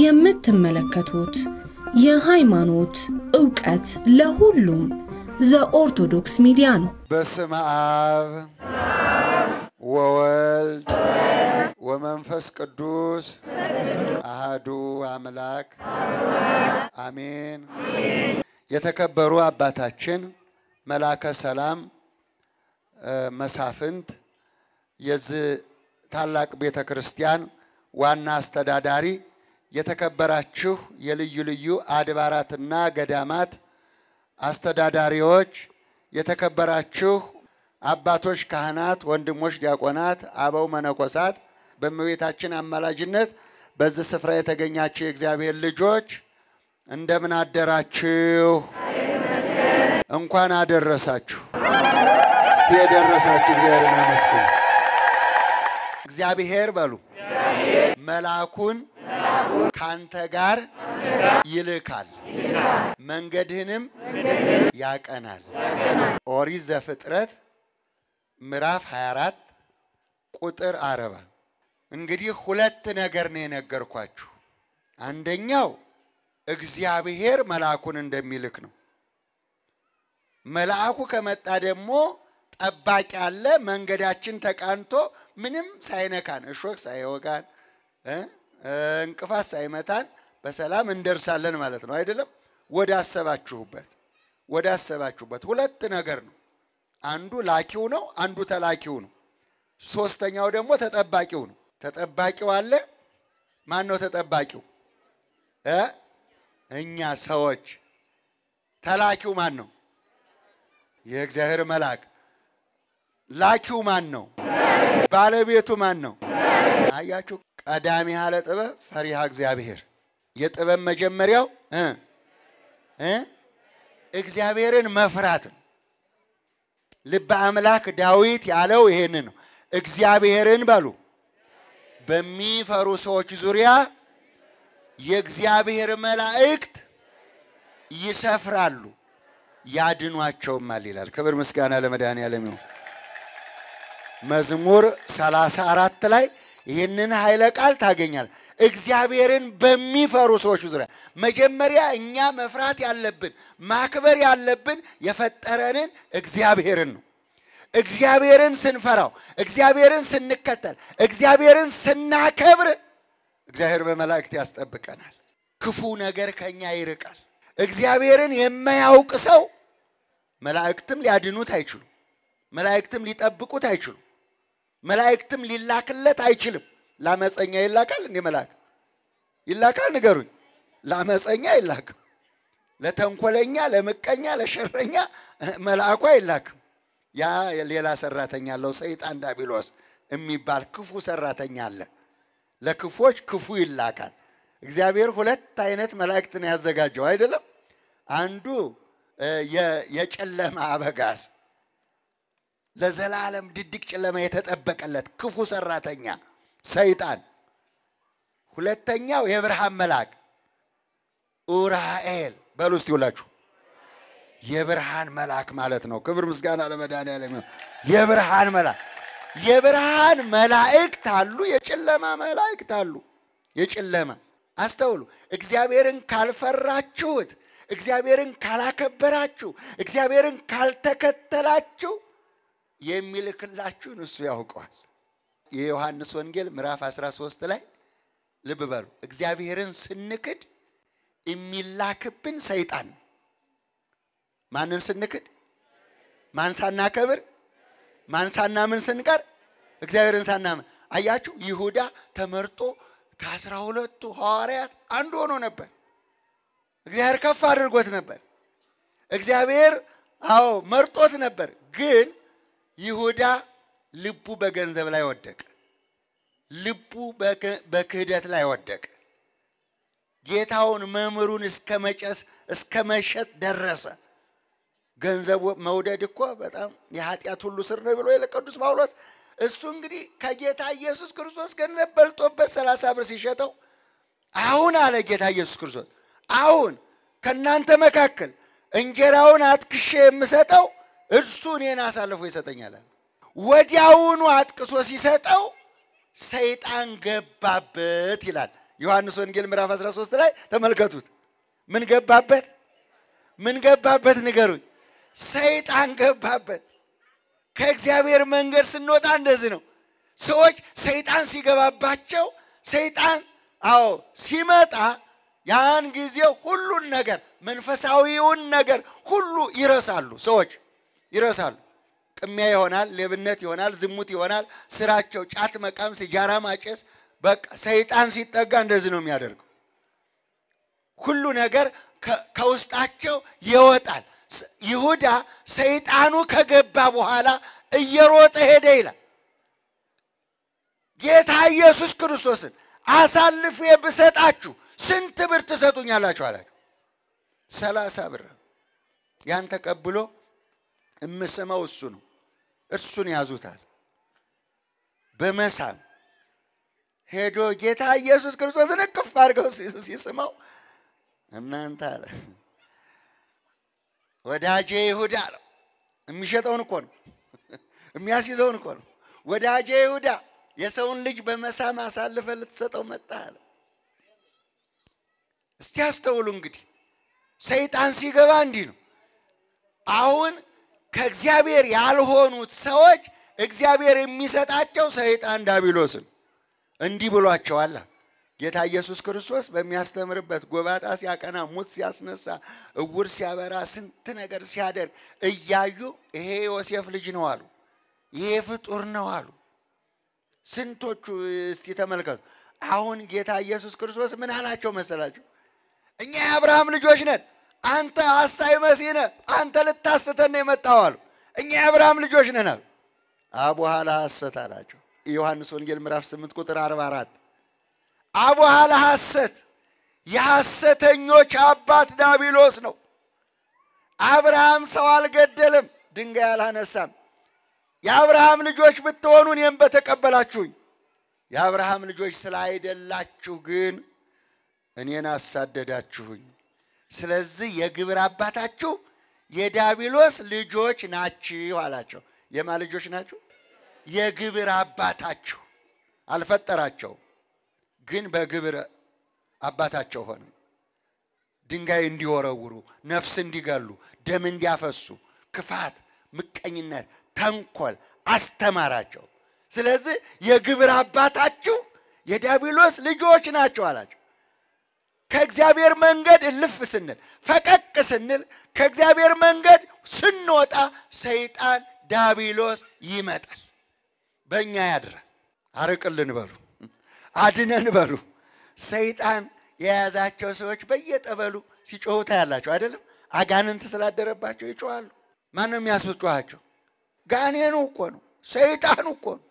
የምትመለከቱት የሃይማኖት ዕውቀት ለሁሉም ዘኦርቶዶክስ ሚዲያ ነው። በስመ አብ ወወልድ ወመንፈስ ቅዱስ አህዱ አምላክ አሜን። የተከበሩ አባታችን መላከ ሰላም መሳፍንት የዚህ ታላቅ ቤተ ክርስቲያን ዋና አስተዳዳሪ የተከበራችሁ የልዩ ልዩ አድባራትና ገዳማት አስተዳዳሪዎች፣ የተከበራችሁ አባቶች ካህናት፣ ወንድሞች ዲያቆናት፣ አበው መነኮሳት፣ በእመቤታችን አማላጅነት በዚህ ስፍራ የተገኛችሁ የእግዚአብሔር ልጆች እንደምን አደራችሁ? እንኳን አደረሳችሁ። እስቲ የደረሳችሁ እግዚአብሔርን አመስግኑ። እግዚአብሔር በሉ መልአኩን ካንተ ጋር ይልካል፣ መንገድህንም ያቀናል። ኦሪት ዘፍጥረት ምዕራፍ 24 ቁጥር አረባ እንግዲህ ሁለት ነገር ነው የነገርኳችሁ። አንደኛው እግዚአብሔር መልአኩን እንደሚልክ ነው። መልአኩ ከመጣ ደግሞ ጠባቂ አለ። መንገዳችን ተቃንቶ ምንም ሳይነካን እሾህ ሳይወጋን እንቅፋት ሳይመታን በሰላም እንደርሳለን ማለት ነው አይደለም። ወዳሰባችሁበት ወዳሰባችሁበት ሁለት ነገር ነው። አንዱ ላኪው ነው፣ አንዱ ተላኪው ነው። ሶስተኛው ደግሞ ተጠባቂው ነው። ተጠባቂው አለ። ማን ነው ተጠባቂው? እኛ ሰዎች። ተላኪው ማን ነው? የእግዚአብሔር መልአክ። ላኪው ማን ነው? ባለቤቱ ማን ነው? አያችሁ? ቀዳሚ ያለ ጥበብ ፈሪሃ እግዚአብሔር። የጥበብ መጀመሪያው እግዚአብሔርን መፍራት ነው። ልበ አምላክ ዳዊት ያለው ይሄን ነው። እግዚአብሔርን በሉ በሚፈሩ ሰዎች ዙሪያ የእግዚአብሔር መላእክት ይሰፍራሉ ያድኗቸውማል ይላል። ክብር ምስጋና ለመድኃኔ ዓለም ይሁን። መዝሙር 34 ላይ ይህንን ኃይለ ቃል ታገኛል። እግዚአብሔርን በሚፈሩ ሰዎች ዙሪያ መጀመሪያ እኛ መፍራት ያለብን ማክበር ያለብን የፈጠረንን እግዚአብሔርን ነው። እግዚአብሔርን ስንፈራው፣ እግዚአብሔርን ስንከተል፣ እግዚአብሔርን ስናከብር እግዚአብሔር በመላእክት ያስጠብቀናል። ክፉ ነገር ከኛ ይርቃል። እግዚአብሔርን የማያውቅ ሰው መላእክትም ሊያድኑት አይችሉም። መላእክትም ሊጠብቁት አይችሉም። መላእክትም ሊላክለት አይችልም። ለአመፀኛ ይላካል እንዴ መልአክ? ይላካል? ንገሩኝ። ለአመፀኛ አይላክም። ለተንኮለኛ፣ ለምቀኛ፣ ለሸረኛ መልአኩ አይላክም። ያ ሌላ ሰራተኛ አለው። ሰይጣን ዳቢሎስ የሚባል ክፉ ሰራተኛ አለ። ለክፎች ክፉ ይላካል። እግዚአብሔር ሁለት አይነት መላእክትን ያዘጋጀው አይደለም። አንዱ የጨለማ አበጋዝ ለዘላለም ድድቅ ጨለማ የተጠበቀለት ክፉ ሰራተኛ ሰይጣን። ሁለተኛው የብርሃን መልአክ ኡራኤል በሉ እስቲ ሁላችሁ የብርሃን መልአክ ማለት ነው። ክብር ምስጋና ለመድኃኔዓለም። የብርሃን መልአክ የብርሃን መላእክት አሉ፣ የጨለማ መላእክት አሉ። የጨለማ አስተውሉ። እግዚአብሔርን ካልፈራችሁት፣ እግዚአብሔርን ካላከበራችሁ፣ እግዚአብሔርን ካልተከተላችሁ የሚልክላችሁን እሱ ያውቀዋል። የዮሐንስ ወንጌል ምዕራፍ 13 ላይ ልብ በሉ። እግዚአብሔርን ስንክድ የሚላክብን ሰይጣን ማንን ስንክድ? ማን ሳናከብር፣ ማን ሳናምን ስንቀር፣ እግዚአብሔርን ሳናምን። አያችሁ፣ ይሁዳ ተመርጦ ከአስራ ሁለቱ ሐዋርያት አንዱ ሆኖ ነበር። እግዚአብሔር ከፍ አድርጎት ነበር። እግዚአብሔር አዎ መርጦት ነበር ግን ይሁዳ ልቡ በገንዘብ ላይ ወደቀ። ልቡ በክህደት ላይ ወደቀ። ጌታውን መምህሩን እስከ መጨስ እስከ መሸጥ ደረሰ። ገንዘብ መውደድ እኮ በጣም የኃጢአት ሁሉ ስር ነው ብሎ ቅዱስ ጳውሎስ እሱ እንግዲህ ከጌታ ኢየሱስ ክርስቶስ ገንዘብ በልጦበት ሰላሳ ብር ሲሸጠው አሁን አለ ጌታ ኢየሱስ ክርስቶስ አሁን ከእናንተ መካከል እንጀራውን አትክሼ የምሰጠው እርሱ እኔን አሳልፎ ይሰጠኛል። ወዲያውኑ አጥቅሶ ሲሰጠው ሰይጣን ገባበት ይላል ዮሐንስ ወንጌል ምዕራፍ 13 ላይ ተመልከቱት። ምን ገባበት? ምን ገባበት ንገሩኝ። ሰይጣን ገባበት። ከእግዚአብሔር መንገድ ስንወጣ እንደዚህ ነው። ሰዎች ሰይጣን ሲገባባቸው ሰይጣን አዎ ሲመጣ ያን ጊዜ ሁሉን ነገር መንፈሳዊውን ነገር ሁሉ ይረሳሉ ሰዎች። ይረሳሉ። ቅሚያ ይሆናል፣ ሌብነት ይሆናል፣ ዝሙት ይሆናል ስራቸው። ጫት መቃም፣ ሲጃራ ማጨስ። በቃ ሰይጣን ሲጠጋ እንደዚህ ነው የሚያደርገው። ሁሉ ነገር ከውስጣቸው ይወጣል። ይሁዳ ሰይጣኑ ከገባ በኋላ እየሮጠ ሄደ ይላል። ጌታ ኢየሱስ ክርስቶስን አሳልፌ ብሰጣችሁ ስንት ብር ትሰጡኛላችሁ አላችሁ ሰላሳ ብር ያን ተቀብሎ የምስመው እሱ ነው። እርሱን ያዙታል በመሳም ሄዶ ጌታ ኢየሱስ ክርስቶስን እቅፍ አድርገው ሲስመው እናንተ አለ ወዳጄ ይሁዳ አለው። የሚሸጠውን እኮ ነው፣ የሚያስይዘውን እኮ ነው። ወዳጄ ይሁዳ የሰውን ልጅ በመሳም አሳልፈ ልትሰጠው መጣ አለ። እስቲ አስተውሉ እንግዲህ ሰይጣን ሲገባ እንዲህ ነው። አሁን ከእግዚአብሔር ያልሆኑት ሰዎች እግዚአብሔር የሚሰጣቸው ሰይጣን ዳቢሎስን እንዲህ ብሏቸዋል። ጌታ ኢየሱስ ክርስቶስ በሚያስተምርበት ጎባጣ ሲያቀና፣ ሙት ሲያስነሳ፣ እውር ሲያበራ፣ ስንት ነገር ሲያደርግ እያዩ ይሄ ዮሴፍ ልጅ ነው አሉ፣ ይሄ ፍጡር ነው አሉ። ስንቶቹ እስቲ ተመልከቱ። አሁን ጌታ ኢየሱስ ክርስቶስ ምን አላቸው መሰላቸው? እኛ የአብርሃም ልጆች ነን አንተ ሐሳዊ መሲህ ነህ፣ አንተ ልታስተን የመጣው አሉ። እኛ የአብርሃም ልጆች ነን አሉ። አቡሃላ ሐሰት አላቸው። ዮሐንስ ወንጌል ምዕራፍ 8 ቁጥር 44 አቡሃላ ሐሰት የሐሰተኞች አባት ዳቢሎስ ነው። አብርሃም ሰው አልገደልም፣ ድንጋይ አላነሳም። የአብርሃም ልጆች ብትሆኑ እኔም በተቀበላችሁኝ። የአብርሃም ልጆች ስላይደላችሁ ግን እኔን አሳደዳችሁኝ። ስለዚህ የግብር አባታችሁ የዳቢሎስ ልጆች ናችሁ አላቸው። የማ ልጆች ናችሁ? የግብር አባታችሁ። አልፈጠራቸው ግን በግብር አባታቸው ሆነ። ድንጋይ እንዲወረውሩ፣ ነፍስ እንዲገሉ፣ ደም እንዲያፈሱ፣ ክፋት፣ ምቀኝነት፣ ተንኮል አስተማራቸው። ስለዚህ የግብር አባታችሁ የዳቢሎስ ልጆች ናቸው አላቸው። ከእግዚአብሔር መንገድ እልፍ ስንል ፈቀቅ ስንል ከእግዚአብሔር መንገድ ስንወጣ ሰይጣን ዳቢሎስ ይመጣል። በእኛ ያድረ አርቅልን በሉ፣ አድነን በሉ። ሰይጣን የያዛቸው ሰዎች በየጠበሉ ሲጮሁታ ያላቸው አይደለም። አጋንንት ስላደረባቸው ይጮዋሉ ማነው የሚያስጮኋቸው? ጋኔኑ እኮ ነው፣ ሰይጣኑ እኮ ነው።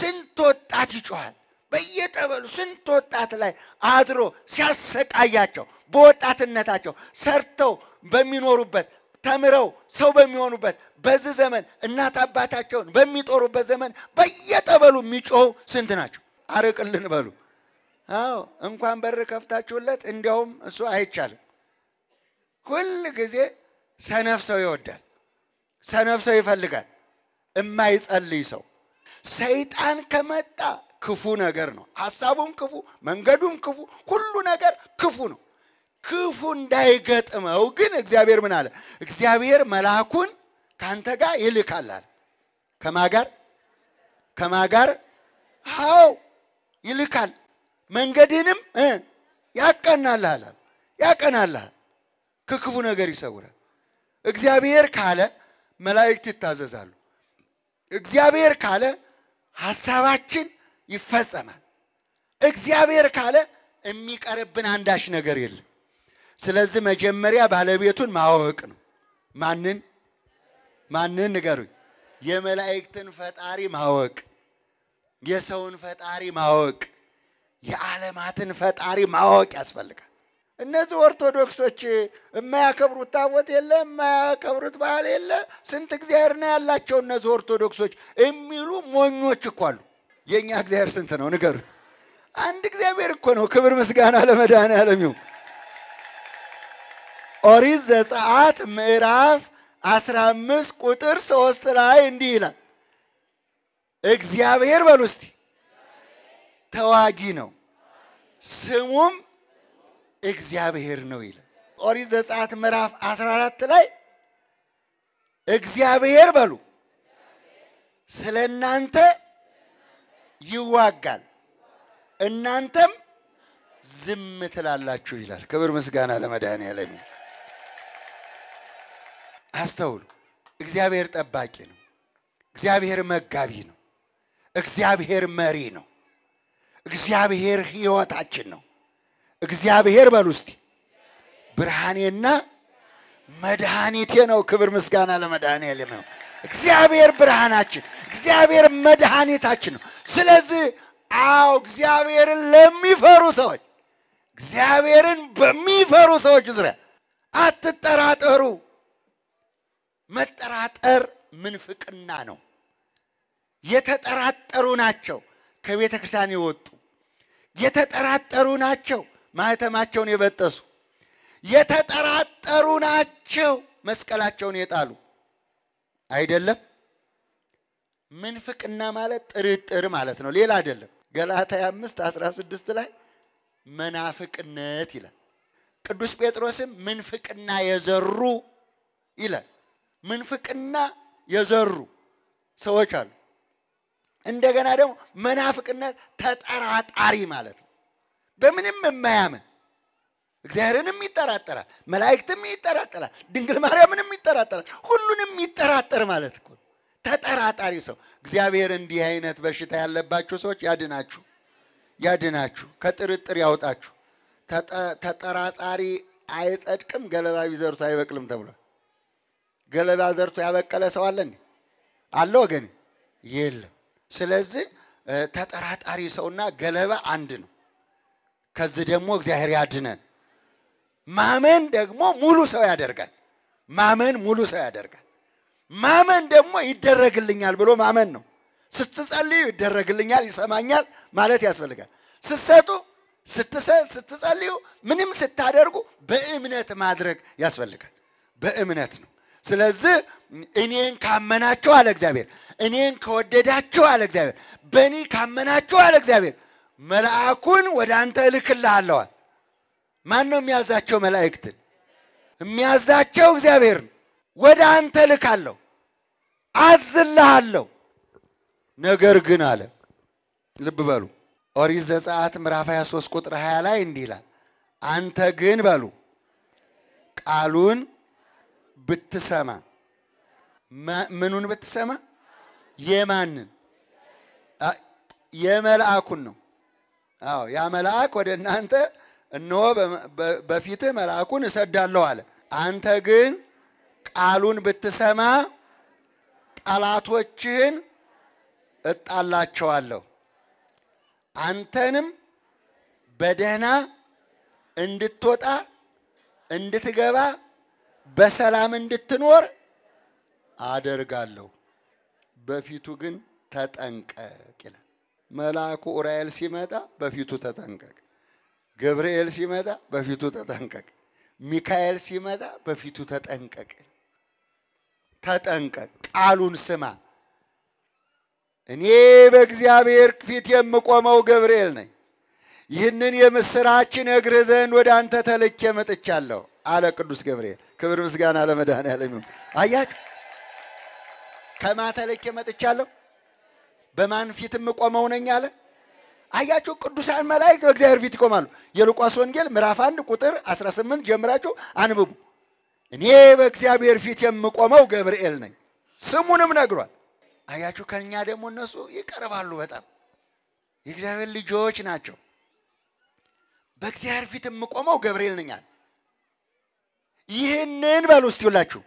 ስንት ወጣት ይጮኋል። በየጠበሉ ስንት ወጣት ላይ አድሮ ሲያሰቃያቸው በወጣትነታቸው ሰርተው በሚኖሩበት ተምረው ሰው በሚሆኑበት በዚህ ዘመን እናት አባታቸውን በሚጦሩበት ዘመን በየጠበሉ የሚጮሁ ስንት ናቸው? አርቅልን በሉ። አዎ እንኳን በር ከፍታችሁለት፣ እንዲያውም እሱ አይቻልም። ሁል ጊዜ ሰነፍ ሰው ይወዳል፣ ሰነፍ ሰው ይፈልጋል፣ እማይጸልይ ሰው። ሰይጣን ከመጣ ክፉ ነገር ነው። ሀሳቡም ክፉ፣ መንገዱም ክፉ፣ ሁሉ ነገር ክፉ ነው። ክፉ እንዳይገጥመው ግን እግዚአብሔር ምን አለ? እግዚአብሔር መልአኩን ከአንተ ጋር ይልካል አለ። ከማ ጋር ከማ ጋር? አዎ ይልካል። መንገድንም ያቀናልሃል አለ። ያቀናልሃል፣ ከክፉ ነገር ይሰውራል። እግዚአብሔር ካለ መላእክት ይታዘዛሉ። እግዚአብሔር ካለ ሀሳባችን ይፈጸማል። እግዚአብሔር ካለ የሚቀርብን አንዳች ነገር የለም። ስለዚህ መጀመሪያ ባለቤቱን ማወቅ ነው። ማንን ማንን ንገሩኝ? የመላእክትን ፈጣሪ ማወቅ፣ የሰውን ፈጣሪ ማወቅ፣ የዓለማትን ፈጣሪ ማወቅ ያስፈልጋል። እነዚህ ኦርቶዶክሶች የማያከብሩት ታቦት የለ፣ የማያከብሩት ባህል የለ፣ ስንት እግዚአብሔር ነው ያላቸው እነዚህ ኦርቶዶክሶች የሚሉ ሞኞች እኮ አሉ። የእኛ እግዚአብሔር ስንት ነው ንገር። አንድ እግዚአብሔር እኮ ነው። ክብር ምስጋና ለመዳን ዓለም ይሁን። ኦሪት ዘጸአት ምዕራፍ 15 ቁጥር ሶስት ላይ እንዲህ ይላል እግዚአብሔር በሉ እስቲ ተዋጊ ነው ስሙም እግዚአብሔር ነው ይላል። ኦሪት ዘጸአት ምዕራፍ 14 ላይ እግዚአብሔር በሉ ስለ እናንተ ይዋጋል፣ እናንተም ዝም ትላላችሁ ይላል። ክብር ምስጋና ለመድኃኔዓለም። አስተውሉ። እግዚአብሔር ጠባቂ ነው። እግዚአብሔር መጋቢ ነው። እግዚአብሔር መሪ ነው። እግዚአብሔር ሕይወታችን ነው። እግዚአብሔር በል ውስጥ ብርሃኔና መድኃኒቴ ነው። ክብር ምስጋና ለመድኃኔዓለም ነው። እግዚአብሔር ብርሃናችን፣ እግዚአብሔር መድኃኒታችን ነው። ስለዚህ አዎ እግዚአብሔርን ለሚፈሩ ሰዎች እግዚአብሔርን በሚፈሩ ሰዎች ዙሪያ አትጠራጠሩ። መጠራጠር ምንፍቅና ነው። የተጠራጠሩ ናቸው ከቤተ ክርስቲያን የወጡ የተጠራጠሩ ናቸው ማህተማቸውን የበጠሱ የተጠራጠሩ ናቸው መስቀላቸውን የጣሉ አይደለም። ምንፍቅና ማለት ጥርጥር ማለት ነው፣ ሌላ አይደለም። ገላትያ 5 16 ላይ መናፍቅነት ይላል። ቅዱስ ጴጥሮስም ምንፍቅና የዘሩ ይላል። ምንፍቅና የዘሩ ሰዎች አሉ። እንደገና ደግሞ መናፍቅነት ተጠራጣሪ ማለት ነው። በምንም የማያምን እግዚአብሔርንም ይጠራጠራል፣ መላእክትም ይጠራጠራል፣ ድንግል ማርያምንም ይጠራጠራል፣ ሁሉንም ይጠራጠር ማለት እኮ ተጠራጣሪ ሰው እግዚአብሔር እንዲህ አይነት በሽታ ያለባችሁ ሰዎች ያድናችሁ፣ ያድናችሁ፣ ከጥርጥር ያውጣችሁ። ተጠራጣሪ አይጸድቅም፣ ገለባ ቢዘርቶ አይበቅልም ተብሏል። ገለባ ዘርቶ ያበቀለ ሰው አለ እንዴ? አለ ወገን? የለም። ስለዚህ ተጠራጣሪ ሰውና ገለባ አንድ ነው። ከዚህ ደግሞ እግዚአብሔር ያድነን። ማመን ደግሞ ሙሉ ሰው ያደርጋል። ማመን ሙሉ ሰው ያደርጋል። ማመን ደግሞ ይደረግልኛል ብሎ ማመን ነው። ስትጸልዩ ይደረግልኛል፣ ይሰማኛል ማለት ያስፈልጋል። ስትሰጡ፣ ስትጸልዩ፣ ምንም ስታደርጉ በእምነት ማድረግ ያስፈልጋል። በእምነት ነው። ስለዚህ እኔን ካመናችሁ አለ እግዚአብሔር፣ እኔን ከወደዳችሁ አለ እግዚአብሔር፣ በእኔ ካመናችሁ አለ እግዚአብሔር፣ መልአኩን ወደ አንተ እልክልሃለዋል። ማን ነው የሚያዛቸው? መላእክትን የሚያዛቸው እግዚአብሔር ወደ አንተ እልካለሁ አዝልሃለሁ። ነገር ግን አለ ልብ በሉ ኦሪት ዘጸአት ምዕራፍ 23 ቁጥር 20 ላይ እንዲህ ይላል፣ አንተ ግን በሉ ቃሉን ብትሰማ ምኑን ብትሰማ የማንን የመልአኩን ነው። አዎ ያ መልአክ ወደ እናንተ እነሆ በፊትህ መልአኩን እሰዳለሁ አለ። አንተ ግን ቃሉን ብትሰማ ጠላቶችህን እጣላቸዋለሁ፣ አንተንም በደህና እንድትወጣ እንድትገባ በሰላም እንድትኖር አደርጋለሁ። በፊቱ ግን ተጠንቀቅ ይላል። መልአኩ ኡራኤል ሲመጣ በፊቱ ተጠንቀቅ፣ ገብርኤል ሲመጣ በፊቱ ተጠንቀቅ፣ ሚካኤል ሲመጣ በፊቱ ተጠንቀቅ። ተጠንቀቅ፣ ቃሉን ስማ። እኔ በእግዚአብሔር ፊት የምቆመው ገብርኤል ነኝ። ይህንን የምስራች እነግርህ ዘንድ ወደ አንተ ተልኬ መጥቻለሁ አለ ቅዱስ ገብርኤል። ክብር ምስጋና ለመድኃኔዓለም ይሁን። አያችሁ፣ ከማ ተልኬ መጥቻለሁ በማን ፊት የምቆመው ነኝ አለ። አያችሁ፣ ቅዱሳን መላእክት በእግዚአብሔር ፊት ይቆማሉ። የሉቃስ ወንጌል ምዕራፍ አንድ ቁጥር 18 ጀምራችሁ አንብቡ። እኔ በእግዚአብሔር ፊት የምቆመው ገብርኤል ነኝ። ስሙንም ነግሯል። አያችሁ፣ ከኛ ደግሞ እነሱ ይቀርባሉ። በጣም የእግዚአብሔር ልጆች ናቸው። በእግዚአብሔር ፊት የምቆመው ገብርኤል ነኝ አለ። ይህንን በሉ እስቲ ሁላችሁ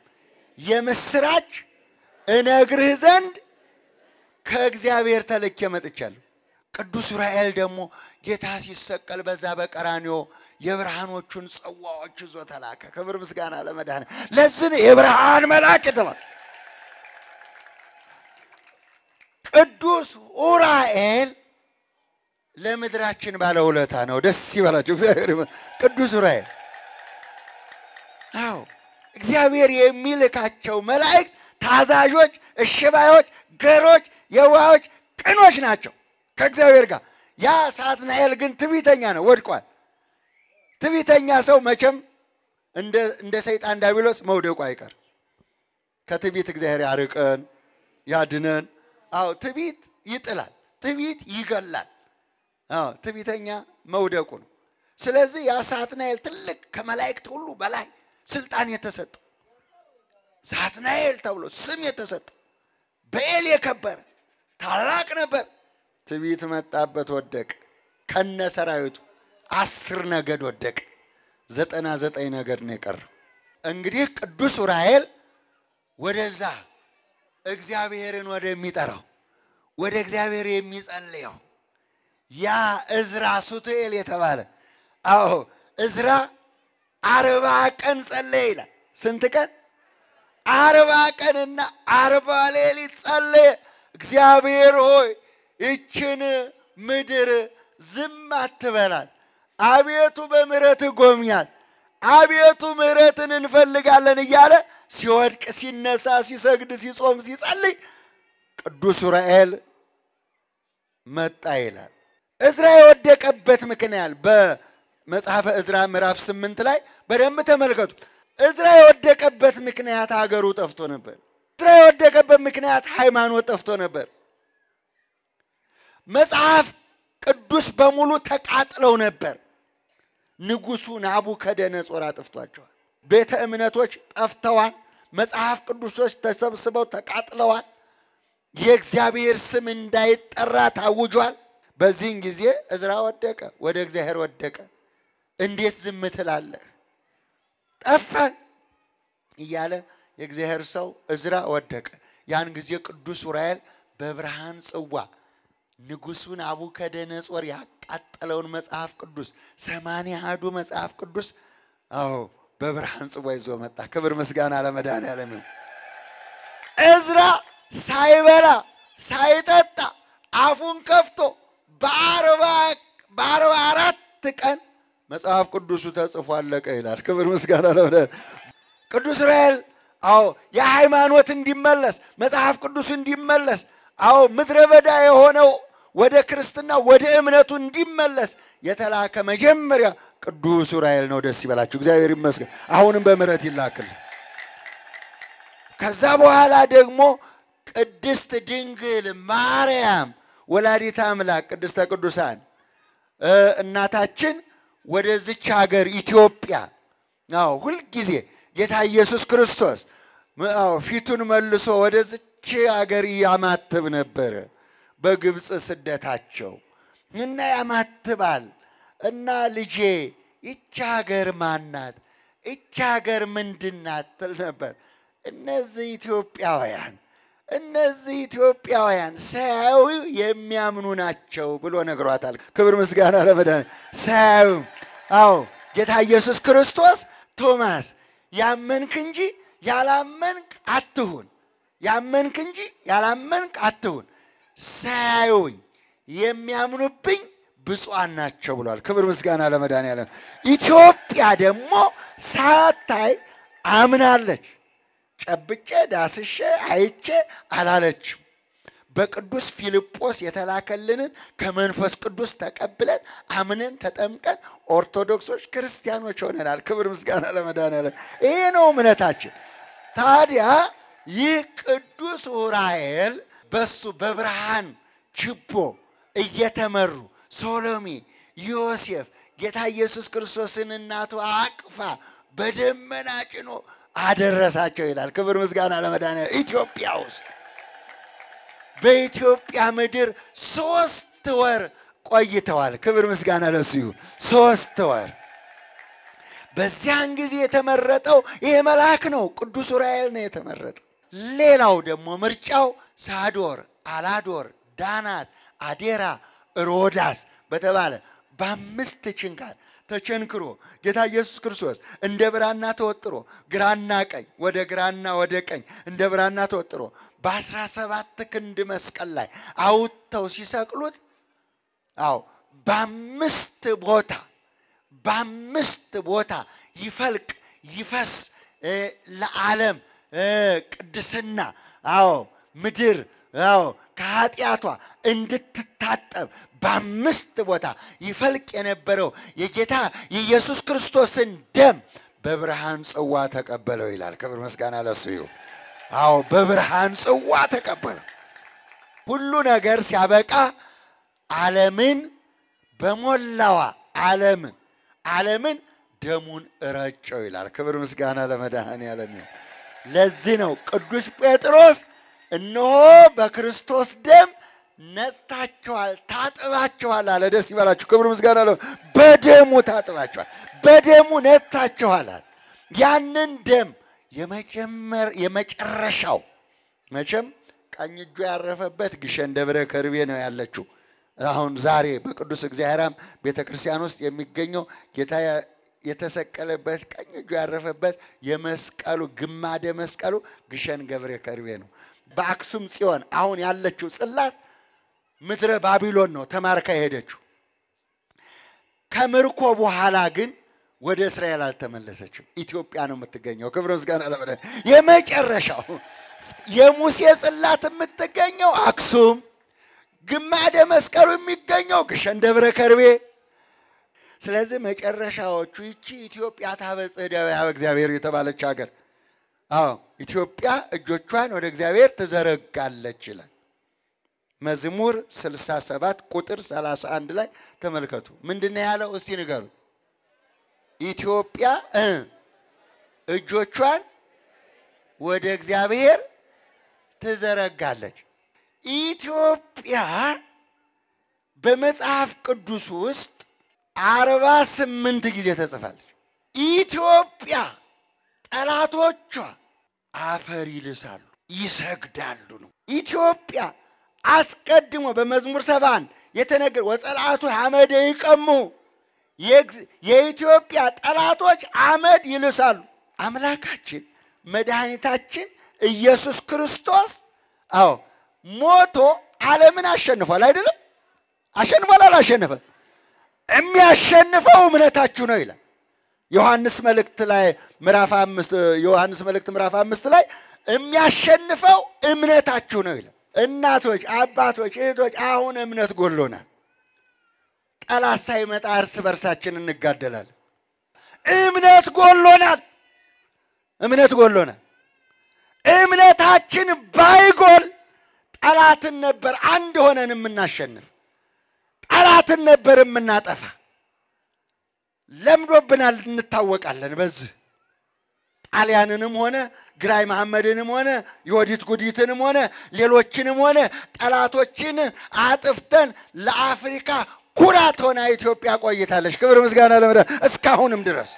የምስራች እነግርህ ዘንድ ከእግዚአብሔር ተልኬ መጥቻለሁ። ቅዱስ ዑራኤል ደግሞ ጌታ ሲሰቀል በዛ በቀራንዮ የብርሃኖቹን ጽዋዎች ይዞ ተላከ። ክብር ምስጋና ለመድኃኔ። ለዝን የብርሃን መልአክ የተባለ። ቅዱስ ኡራኤል ለምድራችን ባለውለታ ነው። ደስ ይበላችሁ። እግዚአብሔር ቅዱስ ኡራኤል አዎ፣ እግዚአብሔር የሚልካቸው መላእክት ታዛዦች፣ እሽባዮች፣ ገሮች፣ የዋዎች፣ ቅኖች ናቸው ከእግዚአብሔር ጋር። ያ ሳትናኤል ግን ትቢተኛ ነው፣ ወድቋል። ትቢተኛ ሰው መቼም እንደ ሰይጣን ዲያብሎስ መውደቁ አይቀር። ከትቢት እግዚአብሔር ያርቀን ያድነን። አዎ ትቢት ይጥላል፣ ትቢት ይገላል። አዎ ትቢተኛ መውደቁ ነው። ስለዚህ ያ ሳትናኤል ትልቅ ከመላእክት ሁሉ በላይ ስልጣን የተሰጠው ሳትናኤል ተብሎ ስም የተሰጠው በኤል የከበረ ታላቅ ነበር። ትቢት መጣበት፣ ወደቀ ከነ ሰራዊቱ አስር ነገድ ወደቀ። ዘጠና ዘጠኝ ነገድ ነው የቀረው። እንግዲህ ቅዱስ ዑራኤል ወደዛ እግዚአብሔርን ወደሚጠራው ወደ እግዚአብሔር የሚጸልየው ያ እዝራ ሱትኤል የተባለ አዎ እዝራ አርባ ቀን ጸለየ ይላል። ስንት ቀን? አርባ ቀንና አርባ ሌሊት ጸለየ። እግዚአብሔር ሆይ ይችን ምድር ዝም አትበላል አቤቱ በምረት ጎብኛል፣ አቤቱ ምሕረትን እንፈልጋለን እያለ ሲወድቅ፣ ሲነሳ፣ ሲሰግድ፣ ሲጾም፣ ሲጸልይ ቅዱስ ዑራኤል መጣ ይላል። እዝራ የወደቀበት ምክንያት በመጽሐፈ እዝራ ምዕራፍ ስምንት ላይ በደንብ ተመልከቱ። እዝራ የወደቀበት ምክንያት ሀገሩ ጠፍቶ ነበር። እዝራ የወደቀበት ምክንያት ሃይማኖት ጠፍቶ ነበር። መጽሐፍ ቅዱስ በሙሉ ተቃጥለው ነበር። ንጉሡ ናቡከደነጾር አጥፍቷቸዋል። ቤተ እምነቶች ጠፍተዋል። መጽሐፍ ቅዱሶች ተሰብስበው ተቃጥለዋል። የእግዚአብሔር ስም እንዳይጠራ ታውጇል። በዚህን ጊዜ እዝራ ወደቀ፣ ወደ እግዚአብሔር ወደቀ። እንዴት ዝም ትላለህ? እያለ የእግዚአብሔር ሰው እዝራ ወደቀ። ያን ጊዜ ቅዱስ ዑራኤል በብርሃን ጽዋ ንጉሱን አቡከደነጾር ያቃጠለውን መጽሐፍ ቅዱስ ሰማንያ አሐዱ መጽሐፍ ቅዱስ አዎ በብርሃን ጽዋ ይዞ መጣ። ክብር ምስጋና ለመድኃኔዓለም። እዝራ ሳይበላ ሳይጠጣ አፉን ከፍቶ በአርባ አራት ቀን መጽሐፍ ቅዱሱ ተጽፎ አለቀ ይላል። ክብር ምስጋና ቅዱስ እስራኤል አዎ የሃይማኖት እንዲመለስ መጽሐፍ ቅዱስ እንዲመለስ አዎ ምድረ በዳ የሆነው ወደ ክርስትና ወደ እምነቱ እንዲመለስ የተላከ መጀመሪያ ቅዱስ ዑራኤል ነው። ደስ ይበላችሁ፣ እግዚአብሔር ይመስገን። አሁንም በምሕረት ይላክል። ከዛ በኋላ ደግሞ ቅድስት ድንግል ማርያም ወላዲት አምላክ ቅድስተ ቅዱሳን እናታችን ወደዚች ሀገር ኢትዮጵያ ው ሁልጊዜ ጌታ ኢየሱስ ክርስቶስ ፊቱን መልሶ ወደዚች ሀገር ያማትብ ነበረ። በግብፅ ስደታቸው እና ያማትባል እና ልጄ ይቺ ሀገር ማናት? ይቺ ሀገር ምንድናት? ትል ነበር። እነዚህ ኢትዮጵያውያን እነዚህ ኢትዮጵያውያን ሳያዩ የሚያምኑ ናቸው ብሎ ነግሯታል። ክብር ምስጋና ለመድኃኒዓለም። ሳያዩ አዎ፣ ጌታ ኢየሱስ ክርስቶስ ቶማስ ያመንክ እንጂ ያላመንክ አትሁን፣ ያመንክ እንጂ ያላመንክ አትሁን ሳያዩኝ የሚያምኑብኝ ብፁዓን ናቸው ብሏል። ክብር ምስጋና ለመድኃኔዓለም። ኢትዮጵያ ደግሞ ሳታይ አምናለች። ጨብጬ ዳስሼ አይቼ አላለችም። በቅዱስ ፊልጶስ የተላከልንን ከመንፈስ ቅዱስ ተቀብለን አምነን ተጠምቀን ኦርቶዶክሶች ክርስቲያኖች ሆነናል። ክብር ምስጋና ለመድኃኔዓለም። ይሄ ነው እምነታችን። ታዲያ ይህ ቅዱስ ዑራኤል በሱ በብርሃን ችቦ እየተመሩ ሶሎሜ፣ ዮሴፍ ጌታ ኢየሱስ ክርስቶስን እናቱ አቅፋ በደመና ጭኖ አደረሳቸው ይላል። ክብር ምስጋና ለመድኃኔ ኢትዮጵያ ውስጥ በኢትዮጵያ ምድር ሶስት ወር ቆይተዋል። ክብር ምስጋና ለሱ ይሁን። ሶስት ወር በዚያን ጊዜ የተመረጠው ይሄ መልአክ ነው፣ ቅዱስ ዑራኤል ነው የተመረጠው። ሌላው ደግሞ ምርጫው ሳዶር፣ አላዶር፣ ዳናት፣ አዴራ፣ ሮዳስ በተባለ በአምስት ችንካር ተቸንክሮ ጌታ ኢየሱስ ክርስቶስ እንደ ብራና ተወጥሮ ግራና ቀኝ ወደ ግራና ወደ ቀኝ እንደ ብራና ተወጥሮ በአስራ ሰባት ክንድ መስቀል ላይ አውጥተው ሲሰቅሉት አዎ በአምስት ቦታ በአምስት ቦታ ይፈልቅ ይፈስ ለዓለም ቅድስና አዎ ምድር ው ከኃጢአቷ እንድትታጠብ በአምስት ቦታ ይፈልቅ የነበረው የጌታ የኢየሱስ ክርስቶስን ደም በብርሃን ጽዋ ተቀበለው ይላል። ክብር ምስጋና ለሱ ይሁን። አዎ በብርሃን ጽዋ ተቀበለው። ሁሉ ነገር ሲያበቃ ዓለምን በሞላዋ ዓለምን ዓለምን ደሙን እረጨው ይላል። ክብር ምስጋና ለመድኃኔ ዓለም። ለዚህ ነው ቅዱስ ጴጥሮስ እነሆ በክርስቶስ ደም ነጽታችኋል፣ ታጥባችኋል አለ። ደስ ይበላችሁ፣ ክብር ምስጋና አለ። በደሙ ታጥባችኋል፣ በደሙ ነጽታችኋል ያንን ደም የመጀመር የመጨረሻው መቼም ቀኝ እጁ ያረፈበት ግሸን ደብረ ከርቤ ነው ያለችው። አሁን ዛሬ በቅዱስ እግዚአብሔራም ቤተ ክርስቲያን ውስጥ የሚገኘው ጌታ የተሰቀለበት ቀኝ እጁ ያረፈበት የመስቀሉ ግማደ መስቀሉ ግሸን ገብረ ከርቤ ነው። በአክሱም ጽዮን አሁን ያለችው ጽላት ምድረ ባቢሎን ነው ተማርካ የሄደችው። ከምርኮ በኋላ ግን ወደ እስራኤል አልተመለሰችም። ኢትዮጵያ ነው የምትገኘው። ክብር ምስጋና ለመ የመጨረሻው የሙሴ ጽላት የምትገኘው አክሱም፣ ግማደ መስቀሉ የሚገኘው ግሸን ደብረ ከርቤ። ስለዚህ መጨረሻዎቹ ይቺ ኢትዮጵያ ታበጽሕ እደዊሃ በእግዚአብሔር የተባለች ሀገር አዎ ኢትዮጵያ እጆቿን ወደ እግዚአብሔር ትዘረጋለች ይላል መዝሙር 67 ቁጥር 31 ላይ ተመልከቱ። ምንድን ያለው እስቲ ንገሩ። ኢትዮጵያ እጆቿን ወደ እግዚአብሔር ትዘረጋለች። ኢትዮጵያ በመጽሐፍ ቅዱስ ውስጥ አርባ ስምንት ጊዜ ተጽፋለች። ኢትዮጵያ ጠላቶቿ አፈር ይልሳሉ፣ ይሰግዳሉ ነው። ኢትዮጵያ አስቀድሞ በመዝሙር ሰባን የተነገረ ወጸላቱ አመደ ይቀሙ የኢትዮጵያ ጠላቶች አመድ ይልሳሉ። አምላካችን መድኃኒታችን ኢየሱስ ክርስቶስ አዎ ሞቶ ዓለምን አሸንፏል። አይደለም አሸንፏል፣ አላሸነፈም? የሚያሸንፈው እምነታችሁ ነው ይላል። ዮሐንስ መልእክት ላይ ምዕራፍ አምስት ዮሐንስ መልእክት ምዕራፍ አምስት ላይ የሚያሸንፈው እምነታችሁ ነው ይለ እናቶች፣ አባቶች፣ እህቶች አሁን እምነት ጎሎናል። ጠላት ሳይመጣ እርስ በርሳችን እንጋደላለን። እምነት ጎሎናል። እምነት ጎሎናል። እምነታችን ባይጎል ጠላትን ነበር አንድ ሆነን የምናሸንፍ፣ ጠላትን ነበር የምናጠፋ። ለምዶብናል፣ እንታወቃለን። በዚህ ጣሊያንንም ሆነ ግራይ መሐመድንም ሆነ የወዲት ጉዲትንም ሆነ ሌሎችንም ሆነ ጠላቶችን አጥፍተን ለአፍሪካ ኩራት ሆና ኢትዮጵያ ቆይታለች። ክብር ምስጋና ለመዳ እስካሁንም ድረስ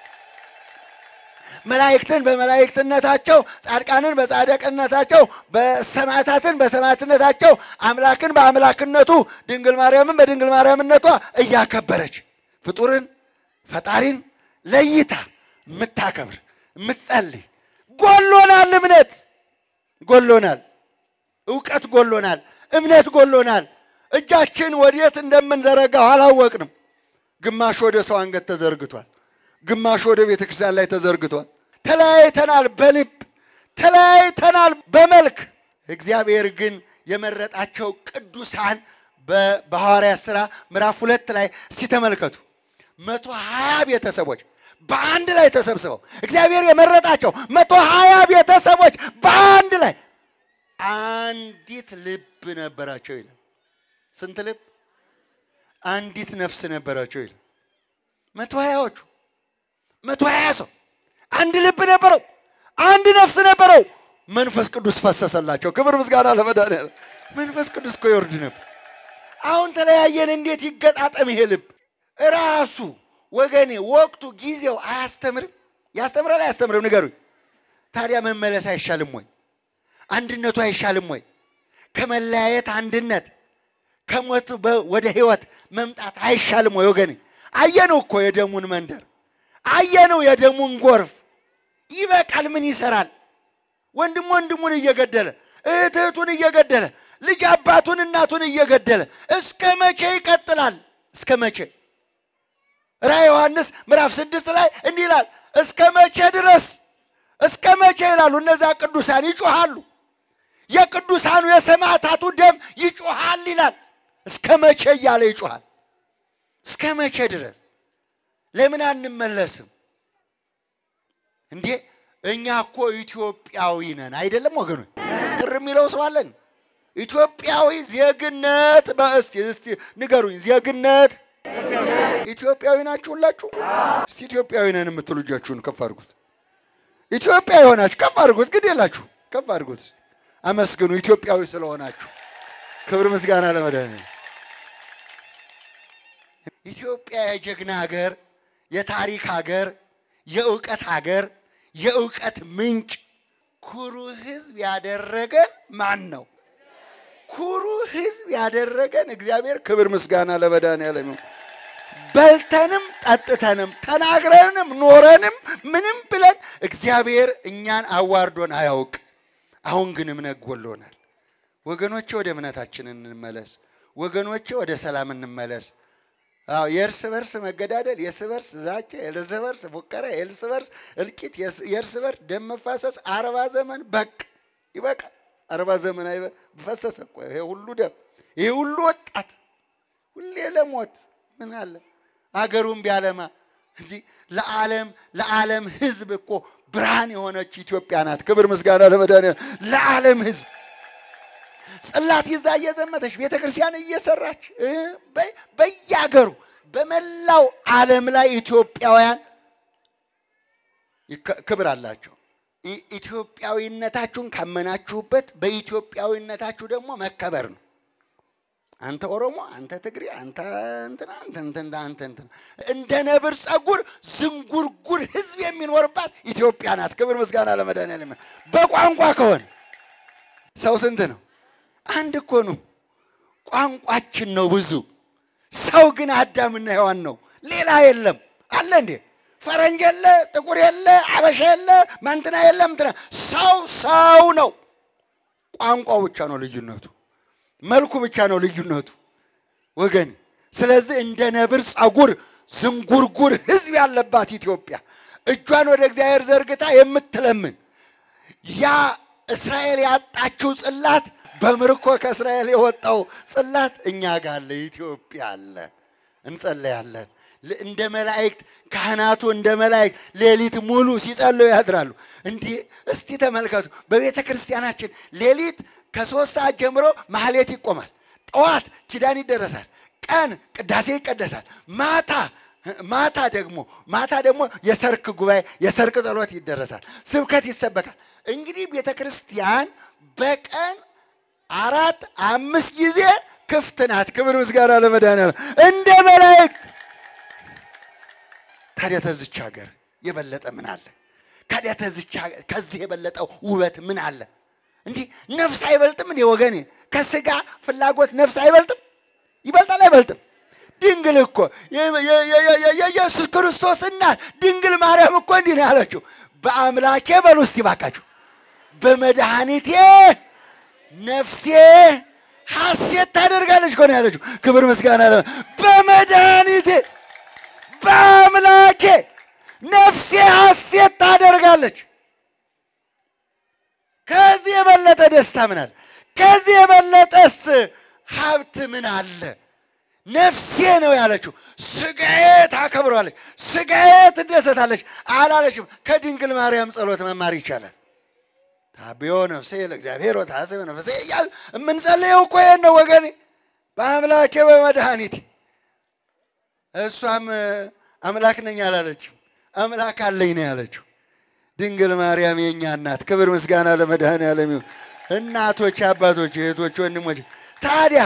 መላእክትን በመላእክትነታቸው፣ ጻድቃንን በጻድቅነታቸው፣ በሰማዕታትን በሰማዕትነታቸው፣ አምላክን በአምላክነቱ፣ ድንግል ማርያምን በድንግል ማርያምነቷ እያከበረች ፍጡርን ፈጣሪን ለይታ የምታከብር የምትጸልይ ጎሎናል። እምነት ጎሎናል። እውቀት ጎሎናል። እምነት ጎሎናል። እጃችን ወዴት እንደምንዘረጋው አላወቅንም። ግማሽ ወደ ሰው አንገት ተዘርግቷል፣ ግማሽ ወደ ቤተ ክርስቲያን ላይ ተዘርግቷል። ተለያይተናል በልብ ተለያይተናል በመልክ። እግዚአብሔር ግን የመረጣቸው ቅዱሳን በሐዋርያት ሥራ ምዕራፍ ሁለት ላይ ሲተመልከቱ መቶ ሀያ ቤተሰቦች በአንድ ላይ ተሰብስበው እግዚአብሔር የመረጣቸው መቶ ሀያ ቤተሰቦች በአንድ ላይ አንዲት ልብ ነበራቸው ይላል። ስንት ልብ? አንዲት ነፍስ ነበራቸው ይላል። መቶ ሀያዎቹ መቶ ሀያ ሰው አንድ ልብ ነበረው፣ አንድ ነፍስ ነበረው። መንፈስ ቅዱስ ፈሰሰላቸው። ክብር ምስጋና ለመድኃኒዓለም። መንፈስ ቅዱስ እኮ ይወርድ ነበር። አሁን ተለያየን፣ እንዴት ይገጣጠም ይሄ ልብ? ራሱ ወገኔ፣ ወቅቱ፣ ጊዜው አያስተምርም? ያስተምራል አያስተምርም? ንገሩኝ። ታዲያ መመለስ አይሻልም ወይ? አንድነቱ አይሻልም ወይ? ከመለያየት አንድነት፣ ከሞት ወደ ህይወት መምጣት አይሻልም ወይ? ወገኔ፣ አየነው እኮ የደሙን መንደር፣ አየነው የደሙን ጎርፍ። ይበቃል። ምን ይሰራል? ወንድም ወንድሙን እየገደለ እህት እህቱን እየገደለ ልጅ አባቱን እናቱን እየገደለ እስከ መቼ ይቀጥላል? እስከ መቼ ራ ዮሐንስ ምዕራፍ ስድስት ላይ እንዲህ ይላል እስከ መቼ ድረስ እስከ መቼ ይላሉ እነዛ ቅዱሳን ይጮሃሉ የቅዱሳኑ የሰማዕታቱ ደም ይጮሃል ይላል እስከ መቼ እያለ ይጮሃል እስከ መቼ ድረስ ለምን አንመለስም እንዴ እኛ እኮ ኢትዮጵያዊ ነን አይደለም ወገኖች ቅር የሚለው ሰው አለን ኢትዮጵያዊ ዜግነት በእስቲ እስቲ ንገሩኝ ዜግነት ኢትዮጵያዊ ናችሁ ሁላችሁ? እስቲ ኢትዮጵያዊ ነን የምትሉ እጃችሁን ከፍ አድርጉት። ኢትዮጵያ የሆናችሁ ከፍ አድርጉት። ግድ የላችሁ ከፍ አድርጉት። አመስግኑ ኢትዮጵያዊ ስለሆናችሁ። ክብር ምስጋና ለመድኃኒዓለም። ኢትዮጵያ የጀግና ሀገር፣ የታሪክ ሀገር፣ የእውቀት ሀገር፣ የእውቀት ምንጭ፣ ኩሩ ህዝብ ያደረገን ማን ነው? ኩሩ ህዝብ ያደረገን እግዚአብሔር። ክብር ምስጋና ለመድኃኒዓለም ይሁን። በልተንም ጠጥተንም ተናግረንም ኖረንም ምንም ብለን እግዚአብሔር እኛን አዋርዶን አያውቅ። አሁን ግን እምነት ጎሎናል። ወገኖቼ ወደ እምነታችን እንመለስ። ወገኖቼ ወደ ሰላም እንመለስ። አዎ የእርስ በርስ መገዳደል፣ የእርስ በርስ ዛቻ፣ የእርስ በርስ ፉከራ፣ የእርስ በርስ እልቂት፣ የእርስ በርስ ደም መፋሰስ አርባ ዘመን በቅ ይበቃል። አርባ ዘመን ፈሰሰ እኮ ይሄ ሁሉ ደም፣ ይሄ ሁሉ ወጣት ሁሌ ለሞት ምን አለ? አገሩም ቢያለማ እንዲህ ለዓለም ለዓለም ህዝብ እኮ ብርሃን የሆነች ኢትዮጵያ ናት። ክብር ምስጋና ለመድኃኒዓለም። ለዓለም ህዝብ ጽላት ይዛ እየዘመተች ቤተ ክርስቲያን እየሰራች በየአገሩ በመላው ዓለም ላይ ኢትዮጵያውያን ክብር አላቸው። ኢትዮጵያዊነታችሁን ካመናችሁበት በኢትዮጵያዊነታችሁ ደግሞ መከበር ነው። አንተ ኦሮሞ፣ አንተ ትግሬ፣ አንተ እንትና አንተ እንትና አንተ እንትና እንደ ነብር ጸጉር ዝንጉርጉር ህዝብ የሚኖርባት ኢትዮጵያ ናት። ክብር ምስጋና ለመድኃኒዓለም። በቋንቋ ከሆነ ሰው ስንት ነው? አንድ እኮ ነው። ቋንቋችን ነው ብዙ። ሰው ግን አዳምና ሔዋን ነው፣ ሌላ የለም። አለ እንዴ? ፈረንጅ የለ፣ ጥቁር የለ፣ አበሻ የለ፣ መንትና የለም። ሰው ሰው ነው። ቋንቋው ብቻ ነው ልዩነቱ። መልኩ ብቻ ነው ልዩነቱ ወገን። ስለዚህ እንደ ነብር ጸጉር ዝንጉርጉር ህዝብ ያለባት ኢትዮጵያ እጇን ወደ እግዚአብሔር ዘርግታ የምትለምን ያ እስራኤል ያጣችው ጽላት በምርኮ ከእስራኤል የወጣው ጽላት እኛ ጋር አለ፣ ኢትዮጵያ አለ። እንጸለያለን። እንደ መላእክት ካህናቱ እንደ መላእክት ሌሊት ሙሉ ሲጸልዩ ያድራሉ። እንዲህ እስቲ ተመልከቱ፣ በቤተ ክርስቲያናችን ሌሊት ከሶስት ሰዓት ጀምሮ ማህሌት ይቆማል። ጠዋት ኪዳን ይደረሳል። ቀን ቅዳሴ ይቀደሳል። ማታ ማታ ደግሞ ማታ ደግሞ የሰርክ ጉባኤ የሰርክ ጸሎት ይደረሳል። ስብከት ይሰበካል። እንግዲህ ቤተ ክርስቲያን በቀን አራት አምስት ጊዜ ክፍት ናት። ክብር ምስጋና ለመድኃኒዓለም እንደ መላእክት። ታዲያ ተዝች ሀገር የበለጠ ምን አለ? ከዚህ የበለጠ ውበት ምን አለ? እንዲህ ነፍስ አይበልጥም እንዴ ወገኔ? ከስጋ ፍላጎት ነፍስ አይበልጥም? ይበልጣል አይበልጥም? ድንግል እኮ የኢየሱስ ክርስቶስ እናት ድንግል ማርያም እኮ እንዲህ ነው ያለችው፣ በአምላኬ በሉ እስቲ ባካችሁ፣ በመድኃኒቴ ነፍሴ ሐሴት ታደርጋለች እኮ ነው ያለችው። ክብር ምስጋና ለ በመድኃኒቴ በአምላኬ ነፍሴ ሐሴት ታደርጋለች። ከዚህ የበለጠ ደስታ ምን አለ? ከዚህ የበለጠስ ሀብት ምን አለ? ነፍሴ ነው ያለችው። ስጋዬ ታከብረዋለች፣ ስጋዬ ትደሰታለች አላለችም። ከድንግል ማርያም ጸሎት መማር ይቻላል። ታቢዮ ነፍሴ ለእግዚአብሔር ወታስብ ነፍሴ እያል የምንጸልየው እኮ ይሄን ነው ወገኔ፣ በአምላኬ በመድኃኒቴ። እሷም አምላክ ነኝ አላለችም፣ አምላክ አለኝ ነው ያለችው። ድንግል ማርያም የኛ እናት፣ ክብር ምስጋና ለመድኃኔዓለም ይሁን። እናቶች፣ አባቶች፣ እህቶች፣ ወንድሞች ታዲያ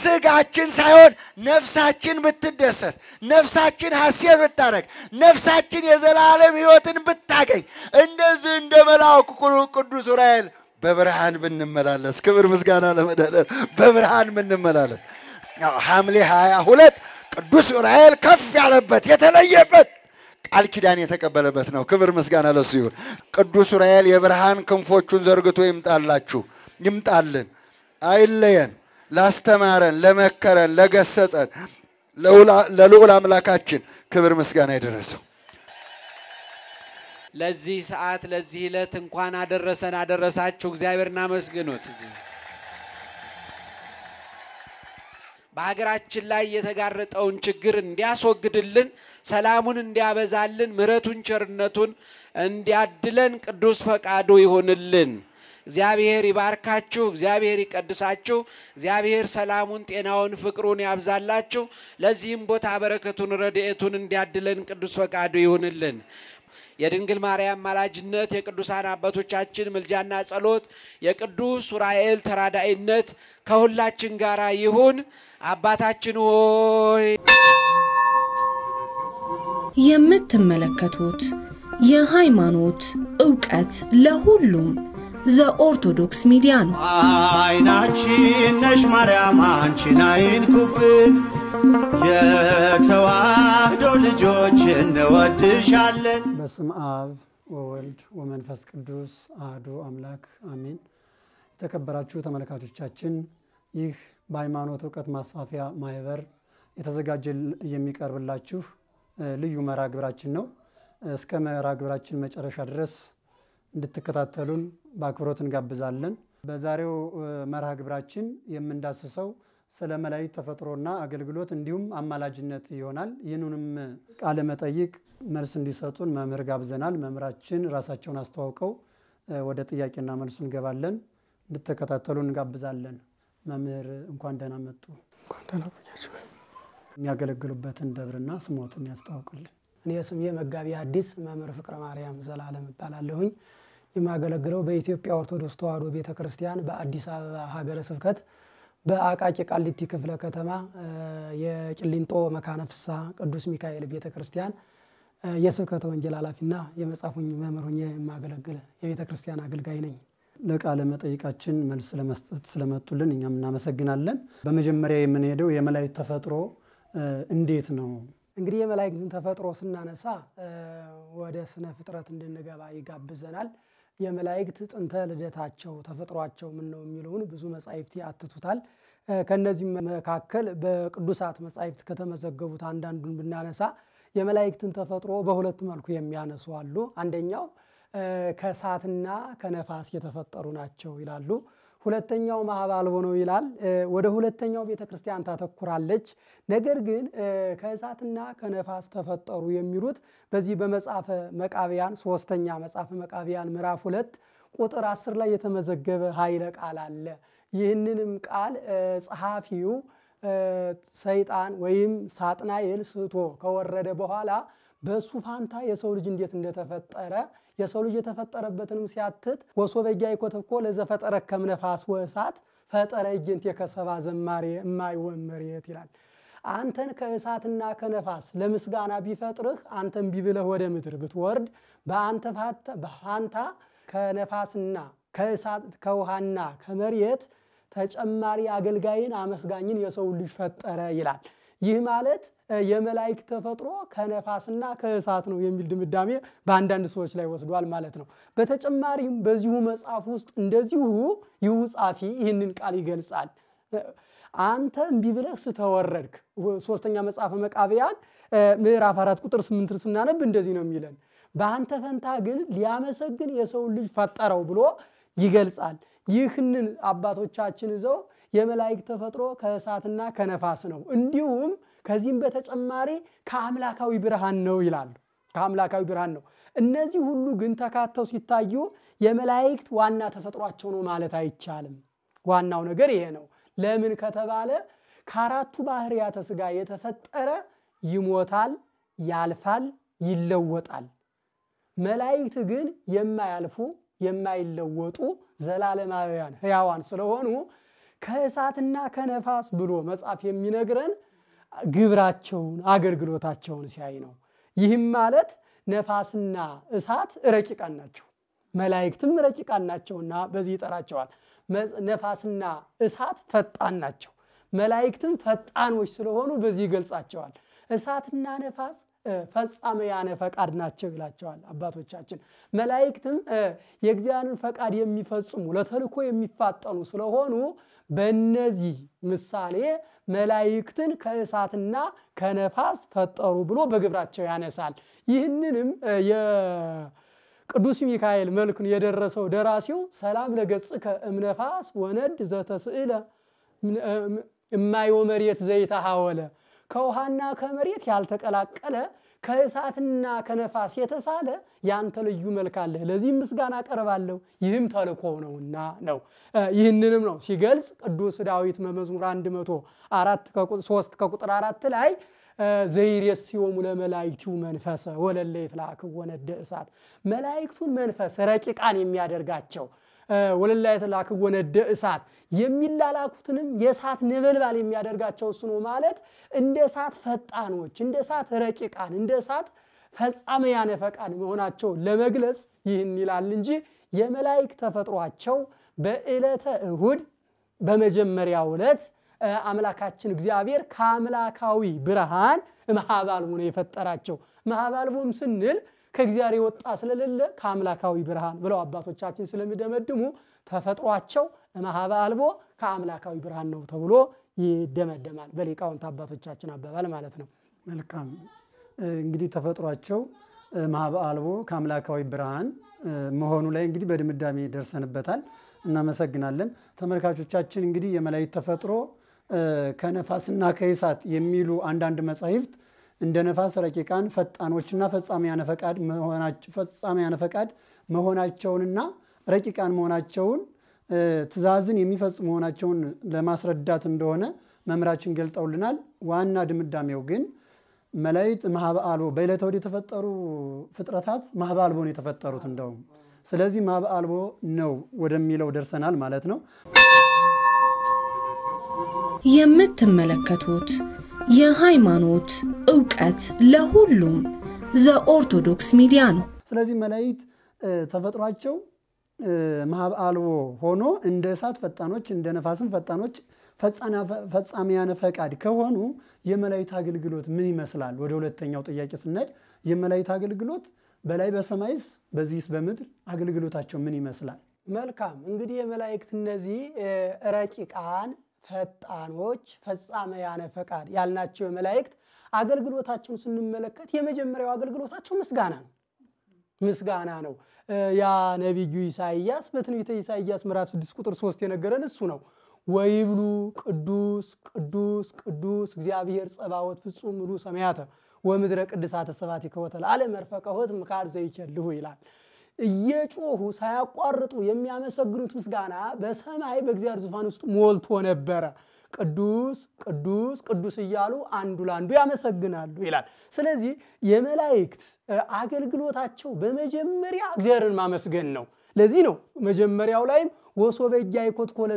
ስጋችን ሳይሆን ነፍሳችን ብትደሰት፣ ነፍሳችን ሐሴት ብታደረግ፣ ነፍሳችን የዘላለም ሕይወትን ብታገኝ እንደዚህ እንደ መልአኩ ቅዱስ ዑራኤል በብርሃን ብንመላለስ፣ ክብር ምስጋና ለመድኃኔዓለም በብርሃን ብንመላለስ ሐምሌ ሀያ ሁለት ቅዱስ ዑራኤል ከፍ ያለበት የተለየበት ቃል ኪዳን የተቀበለበት ነው። ክብር ምስጋና ለሱ ይሁን። ቅዱስ ዑራኤል የብርሃን ክንፎቹን ዘርግቶ ይምጣላችሁ፣ ይምጣልን፣ አይለየን። ላስተማረን፣ ለመከረን፣ ለገሰጸን ለልዑል አምላካችን ክብር ምስጋና የደረሰው ለዚህ ሰዓት ለዚህ ዕለት እንኳን አደረሰን አደረሳችሁ። እግዚአብሔር እናመስግኑት። በሀገራችን ላይ የተጋረጠውን ችግር እንዲያስወግድልን፣ ሰላሙን እንዲያበዛልን፣ ምሕረቱን ቸርነቱን እንዲያድለን ቅዱስ ፈቃዱ ይሆንልን። እግዚአብሔር ይባርካችሁ፣ እግዚአብሔር ይቀድሳችሁ፣ እግዚአብሔር ሰላሙን፣ ጤናውን፣ ፍቅሩን ያብዛላችሁ። ለዚህም ቦታ በረከቱን፣ ረድኤቱን እንዲያድለን ቅዱስ ፈቃዱ ይሁንልን። የድንግል ማርያም ማላጅነት፣ የቅዱሳን አባቶቻችን ምልጃና ጸሎት፣ የቅዱስ ሱራኤል ተራዳይነት ከሁላችን ጋር ይሁን። አባታችን ሆይ የምትመለከቱት የሃይማኖት እውቀት ለሁሉም ዘኦርቶዶክስ ሚዲያ ነው። አይናችን ነሽ ማርያም አንቺን ኩብ የተዋህዶ ልጆች እንወድሻለን። በስም አብ ወወልድ ወመንፈስ ቅዱስ አህዱ አምላክ አሜን። የተከበራችሁ ተመልካቾቻችን ይህ በሃይማኖት እውቀት ማስፋፊያ ማህበር የተዘጋጀ የሚቀርብላችሁ ልዩ መርሃ ግብራችን ነው። እስከ መርሃ ግብራችን መጨረሻ ድረስ እንድትከታተሉን በአክብሮት እንጋብዛለን። በዛሬው መርሃ ግብራችን የምንዳስሰው ስለ መላእክት ተፈጥሮና አገልግሎት እንዲሁም አማላጅነት ይሆናል። ይህንንም ቃለ መጠይቅ መልስ እንዲሰጡን መምህር ጋብዘናል። መምህራችን ራሳቸውን አስተዋውቀው ወደ ጥያቄና መልሱ እንገባለን። እንድተከታተሉ እንጋብዛለን። መምህር እንኳን ደህና መጡ። እንኳን ደህና ቆያችሁ። የሚያገለግሉበትን ደብርና ስሞትን ያስተዋውቁልን። እኔ ስሜ መጋቢ አዲስ መምህር ፍቅረ ማርያም ዘላለም እባላለሁኝ። የማገለግለው በኢትዮጵያ ኦርቶዶክስ ተዋሕዶ ቤተ ክርስቲያን በአዲስ አበባ ሀገረ ስብከት በአቃቂ ቃሊቲ ክፍለ ከተማ የቂሊንጦ መካነ ፍስሐ ቅዱስ ሚካኤል ቤተ ክርስቲያን የስብከተ ወንጌል ኃላፊና የመጽሐፉኝ መምህር ሆኜ የማገለግል የቤተ ክርስቲያን አገልጋይ ነኝ። ለቃለ መጠይቃችን መልስ ለመስጠት ስለመጡልን እኛም እናመሰግናለን። በመጀመሪያ የምንሄደው የመላእክት ተፈጥሮ እንዴት ነው? እንግዲህ የመላእክትን ተፈጥሮ ስናነሳ ወደ ስነ ፍጥረት እንድንገባ ይጋብዘናል። የመላእክት ጥንተ ልደታቸው ተፈጥሯቸው ምን ነው የሚለውን ብዙ መጻሕፍት ያትቱታል። ከእነዚህ መካከል በቅዱሳት መጻሕፍት ከተመዘገቡት አንዳንዱን ብናነሳ የመላእክትን ተፈጥሮ በሁለት መልኩ የሚያነሱ አሉ። አንደኛው ከእሳትና ከነፋስ የተፈጠሩ ናቸው ይላሉ። ሁለተኛው ማኅበ ነው ይላል። ወደ ሁለተኛው ቤተ ክርስቲያን ታተኩራለች። ነገር ግን ከእሳትና ከነፋስ ተፈጠሩ የሚሉት በዚህ በመጽሐፈ መቃቢያን ሶስተኛ መጽሐፈ መቃቢያን ምዕራፍ ሁለት ቁጥር አስር ላይ የተመዘገበ ኃይለ ቃል አለ። ይህንንም ቃል ጸሐፊው ሰይጣን ወይም ሳጥናኤል ስቶ ከወረደ በኋላ በእሱ ፋንታ የሰው ልጅ እንዴት እንደተፈጠረ የሰው ልጅ የተፈጠረበትንም ሲያትት ወሶበጊያ ይኮተኮ ለዘፈጠረ ከምነፋስ ወእሳት ፈጠረ እጅንት የከሰባ ዘማሬ እማይወምሬት ይላል። አንተን ከእሳትና ከነፋስ ለምስጋና ቢፈጥርህ አንተን ቢብለህ ወደ ምድር ብትወርድ በአንተ በአንታ ከነፋስና ከእሳት ከውሃና ከመሬት ተጨማሪ አገልጋይን አመስጋኝን የሰው ልጅ ፈጠረ ይላል። ይህ ማለት የመላይክ ተፈጥሮ ከነፋስና ከእሳት ነው የሚል ድምዳሜ በአንዳንድ ሰዎች ላይ ወስዷል ማለት ነው። በተጨማሪም በዚሁ መጽሐፍ ውስጥ እንደዚሁ ይሁ ጻፊ ይህንን ቃል ይገልጻል። አንተ እምቢ ብለህ ስተወረድክ ሶስተኛ መጽሐፈ መቃብያን ምዕራፍ አራት ቁጥር ስምንት ስናነብ እንደዚህ ነው የሚለን በአንተ ፈንታ ግን ሊያመሰግን የሰውን ልጅ ፈጠረው ብሎ ይገልጻል። ይህንን አባቶቻችን ይዘው የመላይክ ተፈጥሮ ከእሳትና ከነፋስ ነው እንዲሁም ከዚህም በተጨማሪ ከአምላካዊ ብርሃን ነው ይላሉ። ከአምላካዊ ብርሃን ነው። እነዚህ ሁሉ ግን ተካተው ሲታዩ የመላእክት ዋና ተፈጥሯቸው ነው ማለት አይቻልም። ዋናው ነገር ይሄ ነው። ለምን ከተባለ ከአራቱ ባህርያተ ስጋ የተፈጠረ ይሞታል፣ ያልፋል፣ ይለወጣል። መላእክት ግን የማያልፉ የማይለወጡ ዘላለማውያን ሕያዋን ስለሆኑ ከእሳትና ከነፋስ ብሎ መጽሐፍ የሚነግረን ግብራቸውን አገልግሎታቸውን ሲያይ ነው። ይህም ማለት ነፋስና እሳት ረቂቃን ናቸው፣ መላእክትም ረቂቃን ናቸውና በዚህ ይጠራቸዋል። ነፋስና እሳት ፈጣን ናቸው፣ መላእክትም ፈጣኖች ስለሆኑ በዚህ ይገልጻቸዋል። እሳትና ነፋስ ፈጻመያነ ፈቃድ ናቸው ይላቸዋል አባቶቻችን። መላይክትም የእግዚአብሔርን ፈቃድ የሚፈጽሙ ለተልኮ የሚፋጠኑ ስለሆኑ በእነዚህ ምሳሌ መላይክትን ከእሳትና ከነፋስ ፈጠሩ ብሎ በግብራቸው ያነሳል። ይህንንም የቅዱስ ሚካኤል መልክን የደረሰው ደራሲው ሰላም ለገጽከ እምነፋስ ወነድ ዘተስዕለ እማዮ መሬት ዘይተሃወለ ከውሃና ከመሬት ያልተቀላቀለ ከእሳትና ከነፋስ የተሳለ ያንተ ልዩ መልክ አለህ፣ ለዚህም ምስጋና ቀርባለሁ፣ ይህም ተልኮ ነውና ነው። ይህንንም ነው ሲገልጽ ቅዱስ ዳዊት መመዝሙር 13 ከቁጥር አራት ላይ ዘይሬስዮሙ ለመላእክቲሁ መንፈሰ ወለለ ይትላክዎ ወነደ እሳት መላእክቱን መንፈስ ረቂቃን የሚያደርጋቸው ወለላ የተላክወነ እሳት የሚላላኩትንም የእሳት ነበልባል የሚያደርጋቸው እሱ ነው ማለት እንደ እሳት ፈጣኖች፣ እንደ እሳት ረቂቃን፣ እንደ እሳት ፈጻመያነ ፈቃን መሆናቸው ለመግለጽ ይህን ይላል እንጂ የመላይክ ተፈጥሯቸው በዕለተ እሁድ በመጀመሪያ ዕለት አምላካችን እግዚአብሔር ከአምላካዊ ብርሃን መሃባልቡ ነው የፈጠራቸው። መሃባልቡም ስንል ከእግዚአብሔር የወጣ ስለሌለ ከአምላካዊ ብርሃን ብለው አባቶቻችን ስለሚደመድሙ ተፈጥሯቸው እማሃበ አልቦ ከአምላካዊ ብርሃን ነው ተብሎ ይደመደማል፣ በሊቃውንት አባቶቻችን አባባል ማለት ነው። መልካም እንግዲህ ተፈጥሯቸው እማሃበ አልቦ ከአምላካዊ ብርሃን መሆኑ ላይ እንግዲህ በድምዳሜ ደርሰንበታል። እናመሰግናለን። ተመልካቾቻችን እንግዲህ የመላእክት ተፈጥሮ ከነፋስና ከእሳት የሚሉ አንዳንድ መጻሕፍት እንደ ነፋስ ረቂቃን ፈጣኖችና ፈጻሚያነ ፈቃድ መሆናቸውንና ረቂቃን መሆናቸውን ትእዛዝን የሚፈጽ መሆናቸውን ለማስረዳት እንደሆነ መምራችን ገልጠውልናል። ዋና ድምዳሜው ግን መላይት ማህበአልቦ በዕለተ እሑድ የተፈጠሩ ፍጥረታት ማህበአልቦ ነው የተፈጠሩት። እንደውም ስለዚህ ማህበአልቦ ነው ወደሚለው ደርሰናል ማለት ነው። የምትመለከቱት የሃይማኖት እውቀት ለሁሉም ዘኦርቶዶክስ ሚዲያ ነው። ስለዚህ መላእክት ተፈጥሯቸው መሀብ አልቦ ሆኖ እንደ እሳት ፈጣኖች እንደ ነፋስም ፈጣኖች ፈጻሚያነ ፈቃድ ከሆኑ የመላእክት አገልግሎት ምን ይመስላል? ወደ ሁለተኛው ጥያቄ ስንሄድ የመላእክት አገልግሎት በላይ በሰማይስ በዚህስ በምድር አገልግሎታቸው ምን ይመስላል? መልካም እንግዲህ የመላእክት እነዚህ ረቂቃን ፈጣኖች ፈጻመ ያነ ፈቃድ ያልናቸው የመላእክት አገልግሎታቸውን ስንመለከት የመጀመሪያው አገልግሎታቸው ምስጋና ነው። ምስጋና ነው። ያ ነቢዩ ኢሳይያስ በትንቢተ ኢሳይያስ ምዕራፍ 6 ቁጥር 3 የነገረን እሱ ነው። ወይብሉ ቅዱስ ቅዱስ ቅዱስ እግዚአብሔር ጸባወት ፍጹም ምሉዕ ሰማያተ ወምድረ ቅድሳተ ስብሐቲከ ወተአልዓለ መርፈቀ ኆኅት ምካር ዘይቸልሁ ይላል። እየጮሁ ሳያቋርጡ የሚያመሰግኑት ምስጋና በሰማይ በእግዚአብሔር ዙፋን ውስጥ ሞልቶ ነበረ። ቅዱስ ቅዱስ ቅዱስ እያሉ አንዱ ለአንዱ ያመሰግናሉ ይላል። ስለዚህ የመላእክት አገልግሎታቸው በመጀመሪያ እግዚአብሔርን ማመስገን ነው። ለዚህ ነው መጀመሪያው ላይም ወሶበጃ ይኮትኮለ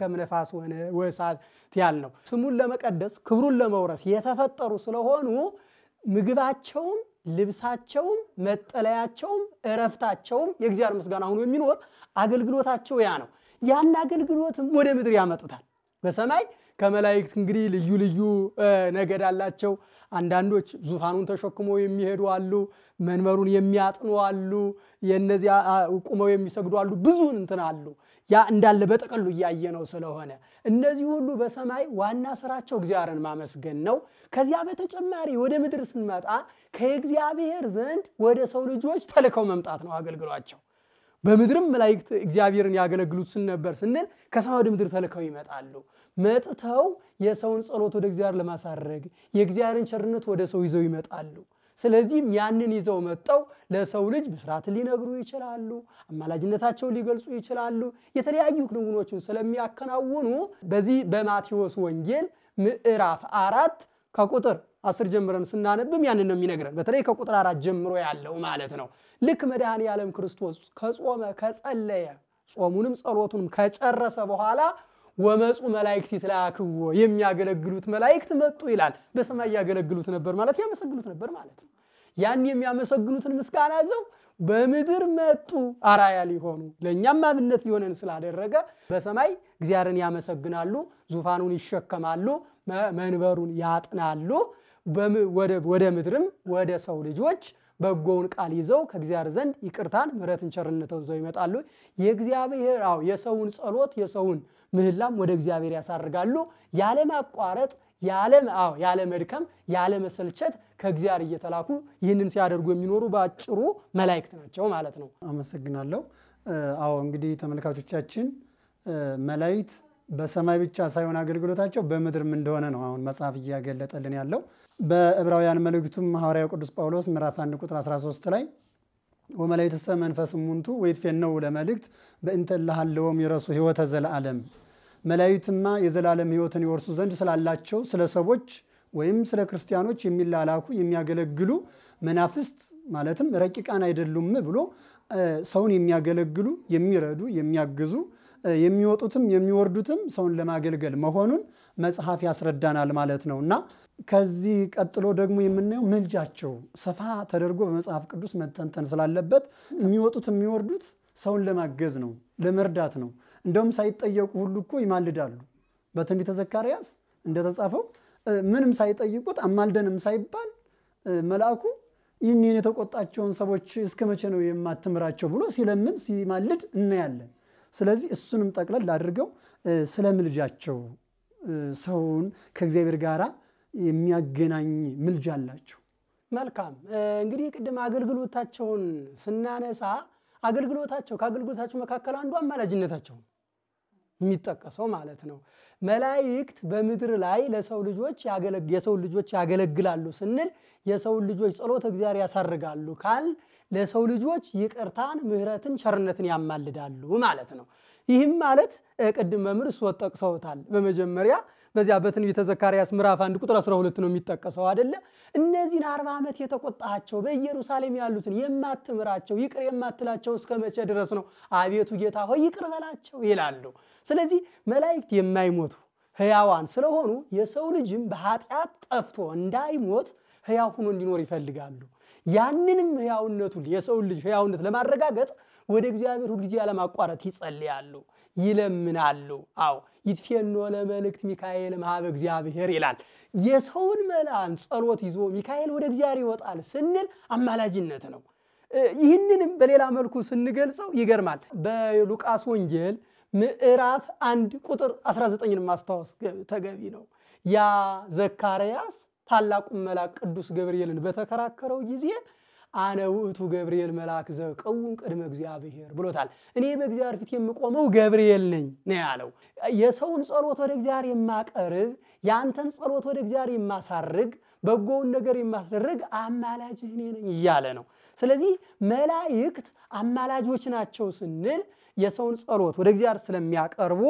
ከም ነፋስ ሆነ ወሳት ያል ነው። ስሙን ለመቀደስ ክብሩን ለመውረስ የተፈጠሩ ስለሆኑ ምግባቸውም ልብሳቸውም መጠለያቸውም እረፍታቸውም የእግዚአብሔር ምስጋና ሆኖ የሚኖር አገልግሎታቸው ያ ነው። ያን አገልግሎትም ወደ ምድር ያመጡታል። በሰማይ ከመላእክት እንግዲህ ልዩ ልዩ ነገድ አላቸው። አንዳንዶች ዙፋኑን ተሸክመው የሚሄዱ አሉ፣ መንበሩን የሚያጥኑ አሉ፣ የነዚያ ቁመው የሚሰግዱ አሉ፣ ብዙ እንትን አሉ። ያ እንዳለ በጥቅሉ እያየ ነው ስለሆነ እነዚህ ሁሉ በሰማይ ዋና ስራቸው እግዚአብሔርን ማመስገን ነው። ከዚያ በተጨማሪ ወደ ምድር ስንመጣ ከእግዚአብሔር ዘንድ ወደ ሰው ልጆች ተልከው መምጣት ነው አገልግሏቸው። በምድርም መላእክት እግዚአብሔርን ያገለግሉት ስንነበር ስንል ከሰማይ ወደ ምድር ተልከው ይመጣሉ። መጥተው የሰውን ጸሎት ወደ እግዚአብሔር ለማሳረግ የእግዚአብሔርን ቸርነት ወደ ሰው ይዘው ይመጣሉ። ስለዚህም ያንን ይዘው መጥተው ለሰው ልጅ ብስራት ሊነግሩ ይችላሉ፣ አማላጅነታቸው ሊገልጹ ይችላሉ። የተለያዩ ክንውኖችን ስለሚያከናውኑ በዚህ በማቴዎስ ወንጌል ምዕራፍ አራት ከቁጥር አስር ጀምረን ስናነብም ያንን ነው የሚነግረን። በተለይ ከቁጥር አራት ጀምሮ ያለው ማለት ነው። ልክ መድኃኔ ዓለም ክርስቶስ ከጾመ ከጸለየ ጾሙንም ጸሎቱንም ከጨረሰ በኋላ ወመፁ መላእክት ይትላክዎ የሚያገለግሉት መላእክት መጡ ይላል። በሰማይ ያገለግሉት ነበር ማለት ያመሰግኑት ነበር ማለት ነው። ያን የሚያመሰግኑትን ምስጋና ዘው በምድር መጡ አራያ ሊሆኑ ለእኛም አብነት ሊሆነን ስላደረገ በሰማይ እግዚአብሔርን ያመሰግናሉ፣ ዙፋኑን ይሸከማሉ፣ መንበሩን ያጥናሉ። ወደ ምድርም ወደ ሰው ልጆች በጎውን ቃል ይዘው ከእግዚአብሔር ዘንድ ይቅርታን ምሕረትን ቸርነትን ይዘው ይመጣሉ። የእግዚአብሔር የሰውን ጸሎት የሰውን ምህላም ወደ እግዚአብሔር ያሳርጋሉ ያለማቋረጥ ያለ መድከም ያለ መሰልቸት ከእግዚአብሔር እየተላኩ ይህንን ሲያደርጉ የሚኖሩ በአጭሩ መላእክት ናቸው ማለት ነው። አመሰግናለሁ። አዎ እንግዲህ ተመልካቾቻችን መላእክት በሰማይ ብቻ ሳይሆን አገልግሎታቸው በምድርም እንደሆነ ነው አሁን መጽሐፍ እያገለጠልን ያለው። በዕብራውያን መልእክቱም ሐዋርያው ቅዱስ ጳውሎስ ምዕራፍ 1 ቁጥር 13 ላይ ወመላእክትሰ መንፈስ እሙንቱ ወይትፌነው ለመልእክት በእንተ እልሃለወም ይረሱ ሕይወተ ዘለዓለም መላእክትማ የዘላለም ህይወትን ይወርሱ ዘንድ ስላላቸው ስለ ሰዎች ወይም ስለ ክርስቲያኖች የሚላላኩ የሚያገለግሉ መናፍስት ማለትም ረቂቃን አይደሉም ብሎ ሰውን የሚያገለግሉ የሚረዱ የሚያግዙ የሚወጡትም የሚወርዱትም ሰውን ለማገልገል መሆኑን መጽሐፍ ያስረዳናል ማለት ነው እና ከዚህ ቀጥሎ ደግሞ የምናየው መልጃቸው ሰፋ ተደርጎ በመጽሐፍ ቅዱስ መተንተን ስላለበት የሚወጡት የሚወርዱት ሰውን ለማገዝ ነው፣ ለመርዳት ነው። እንደውም ሳይጠየቁ ሁሉ እኮ ይማልዳሉ። በትንቢተ ዘካርያስ እንደተጻፈው ምንም ሳይጠይቁት አማልደንም ሳይባል መልአኩ ይህኔን የተቆጣቸውን ሰዎች እስከ መቼ ነው የማትምራቸው ብሎ ሲለምን ሲማልድ እናያለን። ስለዚህ እሱንም ጠቅለል አድርገው ስለ ምልጃቸው ሰውን ከእግዚአብሔር ጋር የሚያገናኝ ምልጃ አላቸው። መልካም እንግዲህ ቅድም አገልግሎታቸውን ስናነሳ አገልግሎታቸው ከአገልግሎታቸው መካከል አንዱ አማላጅነታቸው ነው። የሚጠቀሰው ማለት ነው። መላይክት በምድር ላይ ለሰው ልጆች የሰው ልጆች ያገለግላሉ ስንል የሰው ልጆች ጸሎት እግዚአብሔር ያሳርጋሉ ካል ለሰው ልጆች ይቅርታን፣ ምሕረትን፣ ቸርነትን ያማልዳሉ ማለት ነው። ይህም ማለት ቅድም መምህር እሱወት ጠቅሰውታል። በመጀመሪያ በዚያ በትንቢተ ዘካርያስ ምዕራፍ 1 ቁጥር 12 ነው የሚጠቀሰው አደለ? እነዚህን አርባ ዓመት የተቆጣቸው በኢየሩሳሌም ያሉትን የማትምራቸው ይቅር የማትላቸው እስከ መቼ ድረስ ነው? አቤቱ ጌታ ሆይ ይቅር በላቸው ይላሉ። ስለዚህ መላእክት የማይሞቱ ህያዋን ስለሆኑ የሰው ልጅም በኃጢአት ጠፍቶ እንዳይሞት ህያው ሆኖ እንዲኖር ይፈልጋሉ። ያንንም ህያውነቱን የሰውን ልጅ ህያውነት ለማረጋገጥ ወደ እግዚአብሔር ሁልጊዜ ያለማቋረጥ ይጸልያሉ፣ ይለምናሉ። አዎ ይትፌኖ ለመልእክት ሚካኤል ማህበ እግዚአብሔር ይላል። የሰውን መላን ጸሎት ይዞ ሚካኤል ወደ እግዚአብሔር ይወጣል ስንል አማላጅነት ነው። ይህንንም በሌላ መልኩ ስንገልጸው ይገርማል። በሉቃስ ወንጌል ምዕራፍ አንድ ቁጥር 19ን ማስታወስ ተገቢ ነው። ያ ዘካርያስ ታላቁን መልአክ ቅዱስ ገብርኤልን በተከራከረው ጊዜ አነ ውእቱ ገብርኤል መልአክ ዘቀውን ቅድመ እግዚአብሔር ብሎታል። እኔ በእግዚአብሔር ፊት የምቆመው ገብርኤል ነኝ ነው ያለው። የሰውን ጸሎት ወደ እግዚአብሔር የማቀርብ፣ የአንተን ጸሎት ወደ እግዚአብሔር የማሳርግ፣ በጎውን ነገር የማስደርግ አማላጅህ እኔ ነኝ እያለ ነው። ስለዚህ መላእክት አማላጆች ናቸው ስንል የሰውን ጸሎት ወደ እግዚአብሔር ስለሚያቀርቡ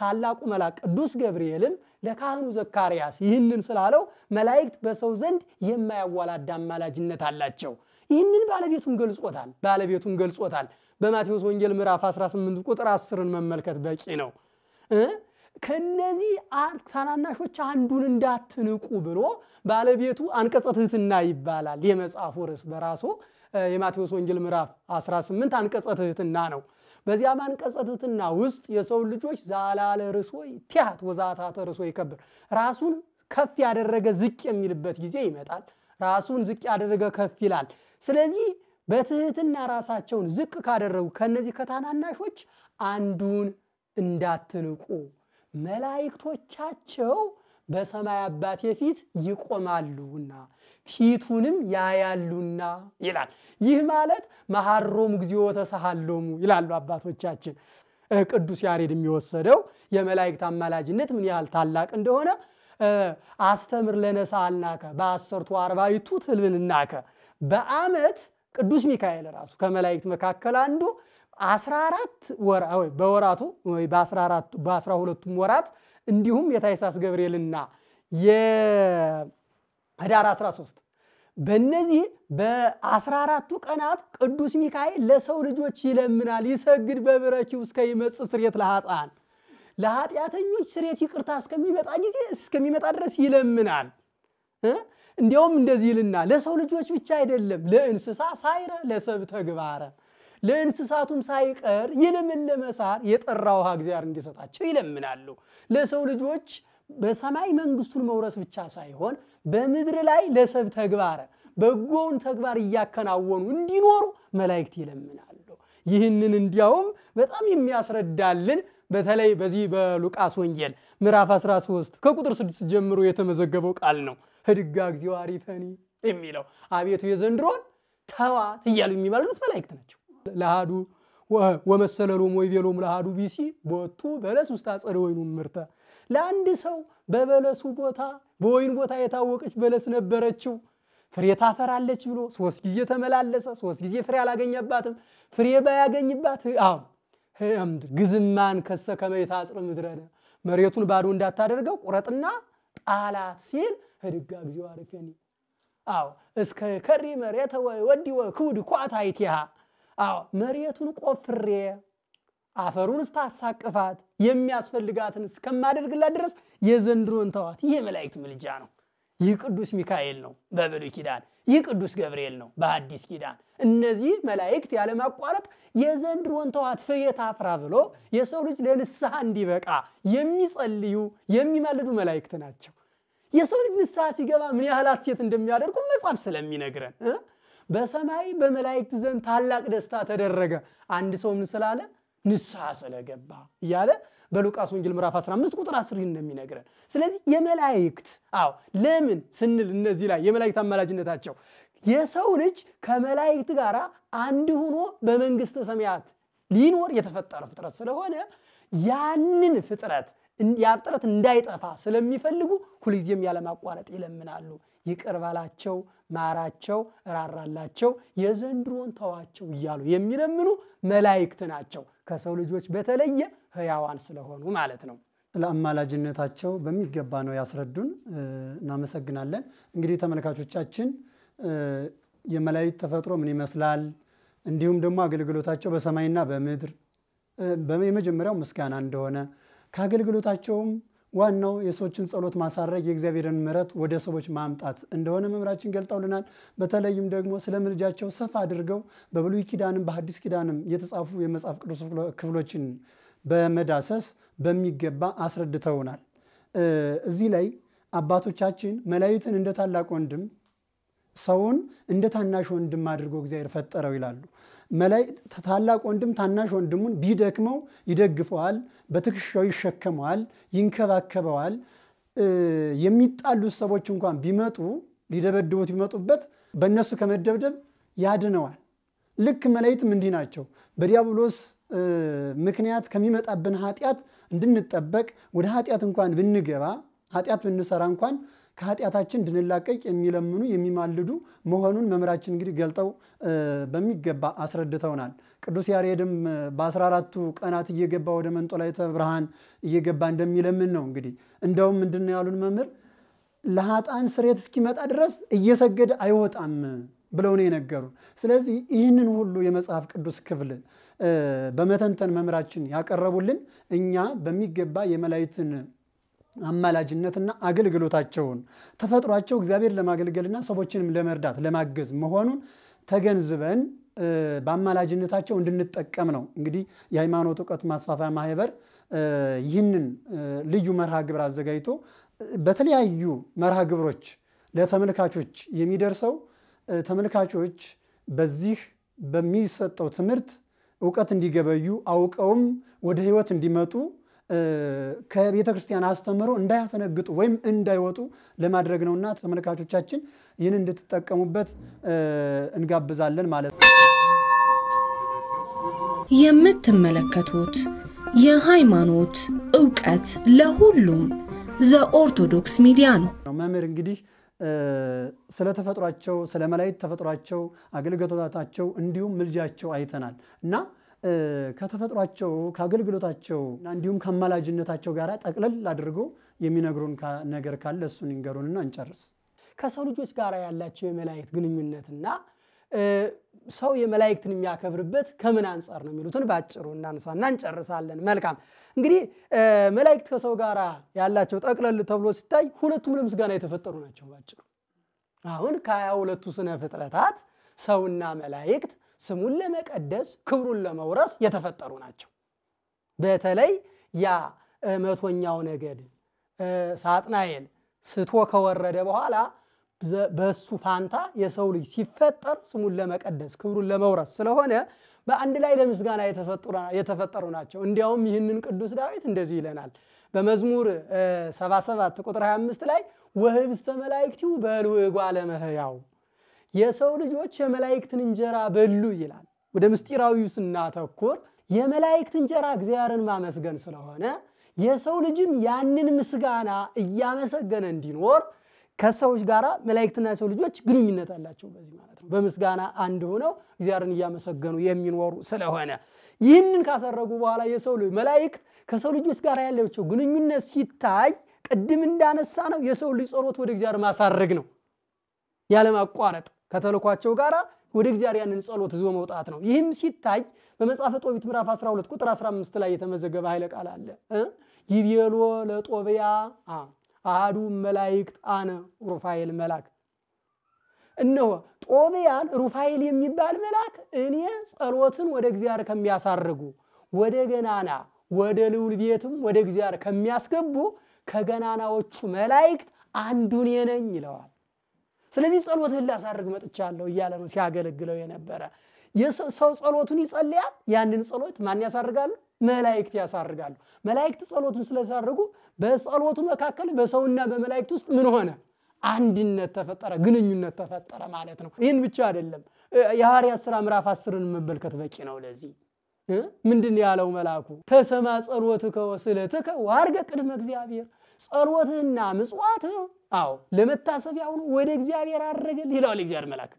ታላቁ መልአክ ቅዱስ ገብርኤልም ለካህኑ ዘካርያስ ይህንን ስላለው መላእክት በሰው ዘንድ የማያዋላድ አማላጅነት አላቸው። ይህንን ባለቤቱን ገልጾታል። ባለቤቱን ገልጾታል። በማቴዎስ ወንጌል ምዕራፍ 18 ቁጥር 10ን መመልከት በቂ ነው። ከነዚህ ታናናሾች አንዱን እንዳትንቁ ብሎ ባለቤቱ አንቀጸ ትሕትና ይባላል። የመጽሐፉ ርዕስ በራሱ የማቴዎስ ወንጌል ምዕራፍ 18 አንቀጸ ነው። በዚያ ማንቀጸትትና ውስጥ የሰው ልጆች ዛላለ ርሶ ቲያት ወዛታተ ርሶ ይከብር ራሱን ከፍ ያደረገ ዝቅ የሚልበት ጊዜ ይመጣል። ራሱን ዝቅ ያደረገ ከፍ ይላል። ስለዚህ በትህትና ራሳቸውን ዝቅ ካደረጉ ከነዚህ ከታናናሾች አንዱን እንዳትንቁ መላእክቶቻቸው በሰማይ አባቴ ፊት ይቆማሉና ፊቱንም ያያሉና ይላል። ይህ ማለት መሐሮም እግዚኦ ተሳሃሎሙ ይላሉ አባቶቻችን። ቅዱስ ያሬድ የሚወሰደው የመላእክት አማላጅነት ምን ያህል ታላቅ እንደሆነ አስተምር አልናከ በአሰርቱ አርባይቱ እናከ በአመት ቅዱስ ሚካኤል ራሱ ከመላእክት መካከል አንዱ በወራቱ በ በ በ12ቱም ወራት እንዲሁም የታይሳስ ገብርኤልና ህዳር 13 በእነዚህ በ 14 ቀናት ቅዱስ ሚካኤል ለሰው ልጆች ይለምናል። ይሰግድ በብረኪው እስከ ይመጽ ስሬት ለኃጥአን ለኃጢአተኞች ስሬት ይቅርታ እስከሚመጣ ጊዜ እስከሚመጣ ድረስ ይለምናል። እንዲያውም እንደዚህ ይልና ለሰው ልጆች ብቻ አይደለም ለእንስሳ ሳይረ ለሰብ ተግባረ ለእንስሳቱም ሳይቀር ይልምን ለመሳር የጠራ ውሃ እግዚአብሔር እንዲሰጣቸው ይለምናሉ። ለሰው ልጆች በሰማይ መንግስቱን መውረስ ብቻ ሳይሆን በምድር ላይ ለሰብ ተግባረ በጎውን ተግባር እያከናወኑ እንዲኖሩ መላእክት ይለምናሉ። ይህንን እንዲያውም በጣም የሚያስረዳልን በተለይ በዚህ በሉቃስ ወንጌል ምዕራፍ 13 ከቁጥር 6 ጀምሮ የተመዘገበው ቃል ነው። ህድጋ ጊዜው አሪፈኒ የሚለው አቤቱ የዘንድሮን ተዋት እያሉ የሚማልዱት መላእክት ናቸው። ለሃዱ ወመሰለሎም ወይቤሎም ለሃዱ ቢሲ ቦቱ በለስ ውስጥ አጸደ ወይኑ ምርታ ለአንድ ሰው በበለሱ ቦታ በወይን ቦታ የታወቀች በለስ ነበረችው። ፍሬ ታፈራለች ብሎ ሶስት ጊዜ ተመላለሰ። ሶስት ጊዜ ፍሬ አላገኘባትም። ፍሬ ባያገኝባት አሁን ግዝማን ከሰ ከመይታ አጽር ምድረነ መሬቱን ባዶ እንዳታደርገው ቁረጥና ጣላት ሲል ህድጋ ጊዜው አረፈኒ አዎ እስከ ከሪ መሬት ወዲ ወይ ክውድ ኳታ ይቲሃ አዎ መሬቱን ቆፍሬ አፈሩን እስታሳቅፋት የሚያስፈልጋትን እስከማደርግላት ድረስ የዘንድሮን ተዋት። ይህ የመላእክት ምልጃ ነው። ይህ ቅዱስ ሚካኤል ነው በብሉይ ኪዳን፣ ይህ ቅዱስ ገብርኤል ነው በአዲስ ኪዳን። እነዚህ መላእክት ያለማቋረጥ የዘንድሮን ተዋት ፍሬ ታፍራ ብሎ የሰው ልጅ ለንስሐ እንዲበቃ የሚጸልዩ የሚማልዱ መላእክት ናቸው። የሰው ልጅ ንስሐ ሲገባ ምን ያህል አሴት እንደሚያደርጉ መጽሐፍ ስለሚነግረን በሰማይ በመላእክት ዘንድ ታላቅ ደስታ ተደረገ። አንድ ሰው ምን ስላለ ንስሐ ስለገባ እያለ በሉቃስ ወንጌል ምዕራፍ 15 ቁጥር 10 እንደሚነግረን። ስለዚህ የመላእክት አዎ ለምን ስንል እነዚህ ላይ የመላእክት አማላጅነታቸው የሰው ልጅ ከመላእክት ጋር አንድ ሆኖ በመንግስተ ሰማያት ሊኖር የተፈጠረ ፍጥረት ስለሆነ ያንን ፍጥረት ያ ፍጥረት እንዳይጠፋ ስለሚፈልጉ ሁልጊዜም ያለማቋረጥ ይለምናሉ። ይቅር በላቸው፣ ማራቸው፣ ራራላቸው፣ የዘንድሮን ተዋቸው እያሉ የሚለምኑ መላእክት ናቸው። ከሰው ልጆች በተለየ ህያዋን ስለሆኑ ማለት ነው። ስለ አማላጅነታቸው በሚገባ ነው ያስረዱን። እናመሰግናለን። እንግዲህ ተመልካቾቻችን የመላእክት ተፈጥሮ ምን ይመስላል፣ እንዲሁም ደግሞ አገልግሎታቸው በሰማይና በምድር የመጀመሪያው ምስጋና እንደሆነ ከአገልግሎታቸውም ዋናው የሰዎችን ጸሎት ማሳረግ የእግዚአብሔርን ምረት ወደ ሰዎች ማምጣት እንደሆነ መምራችን ገልጠውልናል። በተለይም ደግሞ ስለ ምልጃቸው ሰፋ አድርገው በብሉይ ኪዳንም በሐዲስ ኪዳንም የተጻፉ የመጽሐፍ ቅዱስ ክፍሎችን በመዳሰስ በሚገባ አስረድተውናል። እዚህ ላይ አባቶቻችን መላይትን እንደ ታላቅ ወንድም፣ ሰውን እንደ ታናሽ ወንድም አድርጎ እግዚአብሔር ፈጠረው ይላሉ። መላእክት ታላቅ ወንድም ታናሽ ወንድሙን ቢደክመው ይደግፈዋል፣ በትከሻው ይሸከመዋል፣ ይንከባከበዋል። የሚጣሉት ሰዎች እንኳን ቢመጡ ሊደበድቡት ቢመጡበት በእነሱ ከመደብደብ ያድነዋል። ልክ መላእክትም እንዲህ ናቸው። በዲያብሎስ ምክንያት ከሚመጣብን ኃጢአት እንድንጠበቅ ወደ ኃጢአት እንኳን ብንገባ ኃጢአት ብንሰራ እንኳን ከኃጢአታችን እንድንላቀቅ የሚለምኑ የሚማልዱ መሆኑን መምህራችን እንግዲህ ገልጠው በሚገባ አስረድተውናል። ቅዱስ ያሬድም በ14ቱ ቀናት እየገባ ወደ መንጦላዕተ ብርሃን እየገባ እንደሚለምን ነው። እንግዲህ እንደውም ምንድነው ያሉን መምህር ለኃጥአን ስርየት እስኪመጣ ድረስ እየሰገደ አይወጣም ብለው ነው የነገሩ ስለዚህ ይህንን ሁሉ የመጽሐፍ ቅዱስ ክፍል በመተንተን መምህራችን ያቀረቡልን እኛ በሚገባ የመላይትን አማላጅነትና አገልግሎታቸውን ተፈጥሯቸው እግዚአብሔር ለማገልገልና ሰዎችንም ለመርዳት ለማገዝ መሆኑን ተገንዝበን በአማላጅነታቸው እንድንጠቀም ነው። እንግዲህ የሃይማኖት እውቀት ማስፋፊያ ማህበር ይህንን ልዩ መርሃ ግብር አዘጋጅቶ በተለያዩ መርሃ ግብሮች ለተመልካቾች የሚደርሰው ተመልካቾች በዚህ በሚሰጠው ትምህርት እውቀት እንዲገበዩ አውቀውም ወደ ህይወት እንዲመጡ ከቤተ ክርስቲያን አስተምሮ እንዳያፈነግጡ ወይም እንዳይወጡ ለማድረግ ነውና ተመልካቾቻችን ይህን እንድትጠቀሙበት እንጋብዛለን ማለት ነው። የምትመለከቱት የሃይማኖት እውቀት ለሁሉም ዘኦርቶዶክስ ሚዲያ ነው። መምህር እንግዲህ ስለ ተፈጥሯቸው፣ ስለ መላእክት ተፈጥሯቸው፣ አገልግሎታቸው እንዲሁም ምልጃቸው አይተናል እና ከተፈጥሯቸው ከአገልግሎታቸው እንዲሁም ከአማላጅነታቸው ጋር ጠቅለል አድርጎ የሚነግሩን ነገር ካለ እሱን ይንገሩንና እንጨርስ። ከሰው ልጆች ጋር ያላቸው የመላእክት ግንኙነትና ሰው የመላእክትን የሚያከብርበት ከምን አንጻር ነው የሚሉትን ባጭሩ እናንሳና እንጨርሳለን። መልካም እንግዲህ መላእክት ከሰው ጋር ያላቸው ጠቅለል ተብሎ ሲታይ ሁለቱም ለምስጋና የተፈጠሩ ናቸው። ባጭሩ አሁን ከሀያ ሁለቱ ስነ ፍጥረታት ሰውና መላእክት ስሙን ለመቀደስ ክብሩን ለመውረስ የተፈጠሩ ናቸው። በተለይ ያ መቶኛው ነገድ ሳጥናኤል ስቶ ከወረደ በኋላ በሱ ፋንታ የሰው ልጅ ሲፈጠር ስሙን ለመቀደስ ክብሩን ለመውረስ ስለሆነ በአንድ ላይ ለምስጋና የተፈጠሩ ናቸው። እንዲያውም ይህንን ቅዱስ ዳዊት እንደዚህ ይለናል በመዝሙር 77 ቁጥር 25 ላይ ወህብስተ መላእክቲሁ በልውጓ ለመህያው የሰው ልጆች የመላእክትን እንጀራ በሉ ይላል። ወደ ምስጢራዊው ስናተኩር የመላእክት እንጀራ እግዚአብሔርን ማመስገን ስለሆነ የሰው ልጅም ያንን ምስጋና እያመሰገነ እንዲኖር ከሰዎች ጋር መላእክትና የሰው ልጆች ግንኙነት አላቸው። በዚህ ማለት ነው። በምስጋና አንድ ሆነው እግዚአብሔርን እያመሰገኑ የሚኖሩ ስለሆነ ይህንን ካሰረጉ በኋላ የሰው መላእክት ከሰው ልጆች ጋር ያለቸው ግንኙነት ሲታይ ቅድም እንዳነሳ ነው የሰው ልጅ ጸሎት ወደ እግዚአብሔር ማሳረግ ነው ያለማቋረጥ ከተልኳቸው ጋር ወደ እግዚአብሔር ያንን ጸሎት ይዞ መውጣት ነው። ይህም ሲታይ በመጽሐፈ ጦቢት ምዕራፍ 12 ቁጥር 15 ላይ የተመዘገበ ኃይለ ቃል አለ። ይቤሎ ለጦቢያ አህዱ መላእክት አነ ሩፋኤል መላክ እነሆ ጦቢያን ሩፋኤል የሚባል መልአክ እኔ ጸሎትን ወደ እግዚአብሔር ከሚያሳርጉ ወደ ገናና ወደ ልዑል ቤትም ወደ እግዚአብሔር ከሚያስገቡ ከገናናዎቹ መላእክት አንዱን የነኝ ይለዋል። ስለዚህ ጸሎትህን ላሳርግ መጥቻለሁ እያለ ነው ሲያገለግለው የነበረ። ሰው ጸሎቱን ይጸልያል። ያንን ጸሎት ማን ያሳርጋሉ? መላእክት ያሳርጋሉ። መላእክት ጸሎቱን ስለሳርጉ በጸሎቱ መካከል በሰውና በመላእክት ውስጥ ምን ሆነ? አንድነት ተፈጠረ፣ ግንኙነት ተፈጠረ ማለት ነው። ይህን ብቻ አይደለም። የሐዋርያት ሥራ ምዕራፍ አስርን መመልከት በቂ ነው ለዚህ ምንድን ያለው መልአኩ ተሰማ ጸሎትከ ወስእለትከ ዋርገ ቅድመ እግዚአብሔር ጸሎትህና ምጽዋት አዎ ለመታሰቢያው ነው ወደ እግዚአብሔር አድረገልህ ይለዋል እግዚአብሔር መልአክ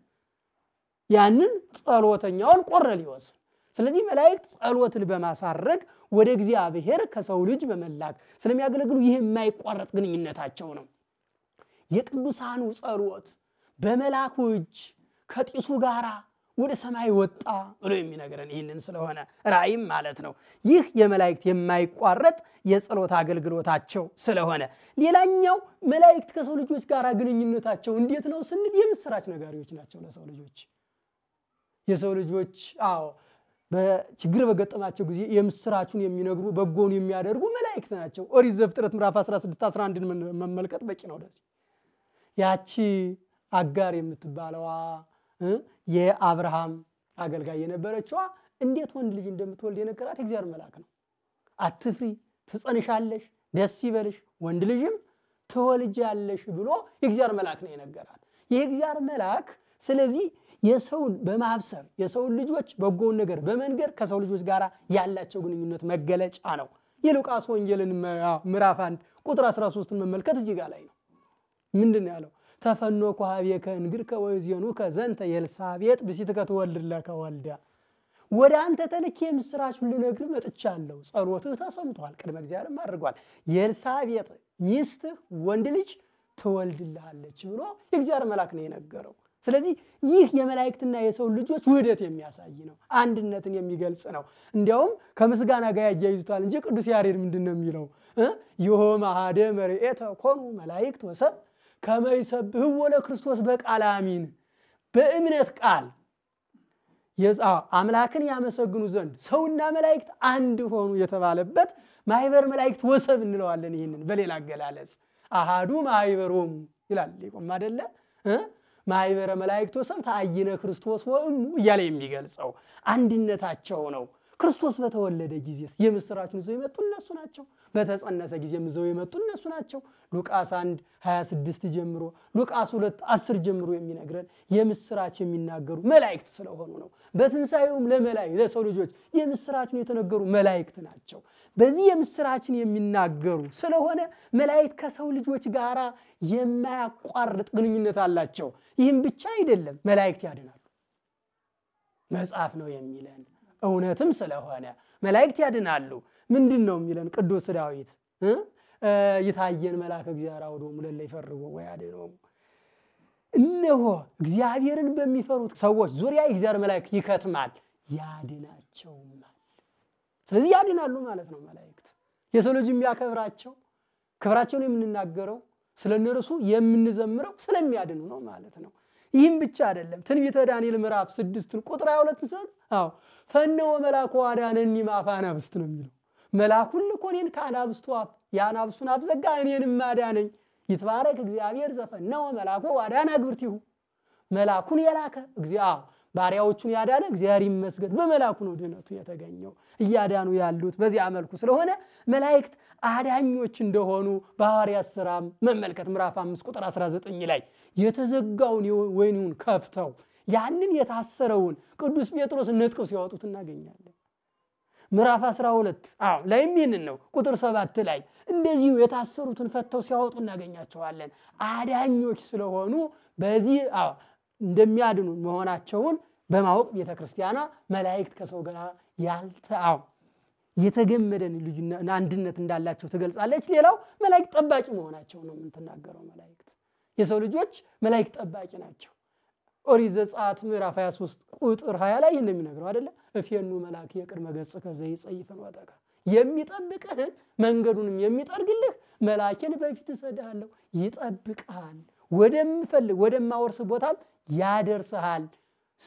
ያንን ጸሎተኛውን ቆረ ሊወስ ስለዚህ መላእክት ጸሎትን በማሳረግ ወደ እግዚአብሔር ከሰው ልጅ በመላክ ስለሚያገለግሉ ይህ የማይቋረጥ ግንኙነታቸው ነው የቅዱሳኑ ጸሎት በመላኩ እጅ ከጢሱ ጋራ ወደ ሰማይ ወጣ ብሎ የሚነግረን ይህንን ስለሆነ ራእይም ማለት ነው። ይህ የመላእክት የማይቋረጥ የጸሎት አገልግሎታቸው ስለሆነ፣ ሌላኛው መላእክት ከሰው ልጆች ጋር ግንኙነታቸው እንዴት ነው ስንል የምስራች ነጋሪዎች ናቸው ለሰው ልጆች። የሰው ልጆች አዎ በችግር በገጠማቸው ጊዜ የምስራቹን የሚነግሩ በጎን የሚያደርጉ መላእክት ናቸው። ኦሪት ዘፍጥረት ምዕራፍ 16 11ን መመልከት በቂ ነው። ደስ ያቺ አጋር የምትባለዋ የአብርሃም አገልጋይ የነበረችዋ እንዴት ወንድ ልጅ እንደምትወልድ የነገራት እግዚአብሔር መልአክ ነው። አትፍሪ፣ ትጸንሻለሽ፣ ደስ ይበልሽ፣ ወንድ ልጅም ትወልጃለሽ ብሎ የእግዚአብሔር መልአክ ነው የነገራት። ይህ እግዚአብሔር መልአክ ስለዚህ የሰውን በማብሰር የሰውን ልጆች በጎውን ነገር በመንገር ከሰው ልጆች ጋር ያላቸው ግንኙነት መገለጫ ነው። የሉቃስ ወንጌልን ምዕራፍ ቁጥር 13ን መመልከት እዚህ ጋር ላይ ነው። ምንድን ነው ያለው? ተፈኖ ኩሃቤከ እንግርከ ወይዜኑከ ዘንተ የኤልሳቤጥ ብእሲትከ ትወልድ ለከ ወልደ። ወደ አንተ ተልኬ የምስራችን ልነግርህ መጥቻለሁ። ጸሎትህ ተሰምቷል፣ ቅድመ እግዚአብሔርም አድርጓል። የኤልሳቤጥ ሚስትህ ወንድ ልጅ ትወልድልሃለች ብሎ የእግዚአብሔር መልአክ ነው የነገረው። ስለዚህ ይህ የመላእክትና የሰው ልጆች ውህደት የሚያሳይ ነው፣ አንድነትን የሚገልጽ ነው። እንዲያውም ከምስጋና ጋር ያያይዙታል እንጂ ቅዱስ ያሬድ ምንድን ነው የሚለው? ይሆ ማሃደ መርኤተ ኮኑ መላእክት ወሰብ ከመይሰብህ ወለ ክርስቶስ በቃል አሚን በእምነት ቃል አምላክን ያመሰግኑ ዘንድ ሰውና መላእክት አንድ ሆኑ የተባለበት ማህበር መላእክት ወሰብ እንለዋለን። ይህንን በሌላ አገላለጽ አሃዱ ማህበሮሙ ይላል ሊቆም አደለ ማህበረ መላእክት ወሰብ ተአይነ ክርስቶስ ወእሙ እያለ የሚገልጸው አንድነታቸው ነው። ክርስቶስ በተወለደ ጊዜ የምስራችን ይዘው የመጡ እነሱ ናቸው። በተጸነሰ ጊዜ ይዘው የመጡ እነሱ ናቸው። ሉቃስ 1 26 ጀምሮ ሉቃስ 2 10 ጀምሮ የሚነግረን የምስራች የሚናገሩ መላእክት ስለሆኑ ነው። በትንሣኤውም ለመላእክት ለሰው ልጆች የምስራችን የተነገሩ መላእክት ናቸው። በዚህ የምስራችን የሚናገሩ ስለሆነ መላእክት ከሰው ልጆች ጋር የማያቋርጥ ግንኙነት አላቸው። ይህም ብቻ አይደለም፣ መላእክት ያድናሉ። መጽሐፍ ነው የሚለን እውነትም ስለሆነ መላእክት ያድናሉ። ምንድን ነው የሚለን ቅዱስ ዳዊት የታየን መላክ እግዚአብሔር አውዶሙ ለእለ ይፈርሁ ወያድኅኖሙ። እነሆ እግዚአብሔርን በሚፈሩት ሰዎች ዙሪያ የእግዚአብሔር መልአክ ይከትማል ያድናቸውማል። ስለዚህ ያድናሉ ማለት ነው መላእክት የሰው ልጅ የሚያከብራቸው ክብራቸውን የምንናገረው ስለ እነርሱ የምንዘምረው ስለሚያድኑ ነው ማለት ነው። ይህም ብቻ አይደለም። ትንቢተ ዳንኤል ምዕራፍ ስድስትን ቁጥር ሁለት ሰጥ አዎ ፈነወ መላኩ አዳነኒ ማፋ አናብስት ነው የሚለው። መልአኩን ልኮ እኔን ከአናብስቱ አፍ የአናብስቱን አፍ ዘጋ፣ እኔንም አዳነኝ። ይትባረክ እግዚአብሔር ዘፈነወ መልአኩ አዳነ አግብርቲሁ። መልአኩን የላከ እግዚአብሔር ባሪያዎቹን ያዳነ እግዚአብሔር ይመስገን። በመላኩ ነው ድነቱ የተገኘው። እያዳኑ ያሉት በዚያ መልኩ ስለሆነ መላእክት አዳኞች እንደሆኑ በሐዋርያት ሥራ መመልከት ምዕራፍ 5 ቁጥር 19 ላይ የተዘጋውን ወይኑን ከፍተው ያንን የታሰረውን ቅዱስ ጴጥሮስ ነጥቀው ሲያወጡት እናገኛለን። ምዕራፍ 12 አዎ ላይም ይህንን ነው። ቁጥር 7 ላይ እንደዚሁ የታሰሩትን ፈተው ሲያወጡ እናገኛቸዋለን። አዳኞች ስለሆኑ በዚህ እንደሚያድኑ መሆናቸውን በማወቅ ቤተ ክርስቲያኗ መላእክት ከሰው ጋር ያልተአው የተገመደን ልዩነት አንድነት እንዳላቸው ትገልጻለች። ሌላው መላእክት ጠባቂ መሆናቸው ነው የምትናገረው። መላእክት የሰው ልጆች መላእክት ጠባቂ ናቸው። ኦሪት ዘጸአት ምዕራፍ 23 ቁጥር 20 ላይ ይህን የሚነግረው አደለ? እፌኑ መልአክ የቅድመ ገጽከ ዘይጸይፈን ዋጠካ፣ የሚጠብቅህን መንገዱንም የሚጠርግልህ መልአኬን በፊት እሰድሃለሁ፣ ይጠብቃል ወደምፈልግ ወደማወርስ ቦታም ያደርስሃል።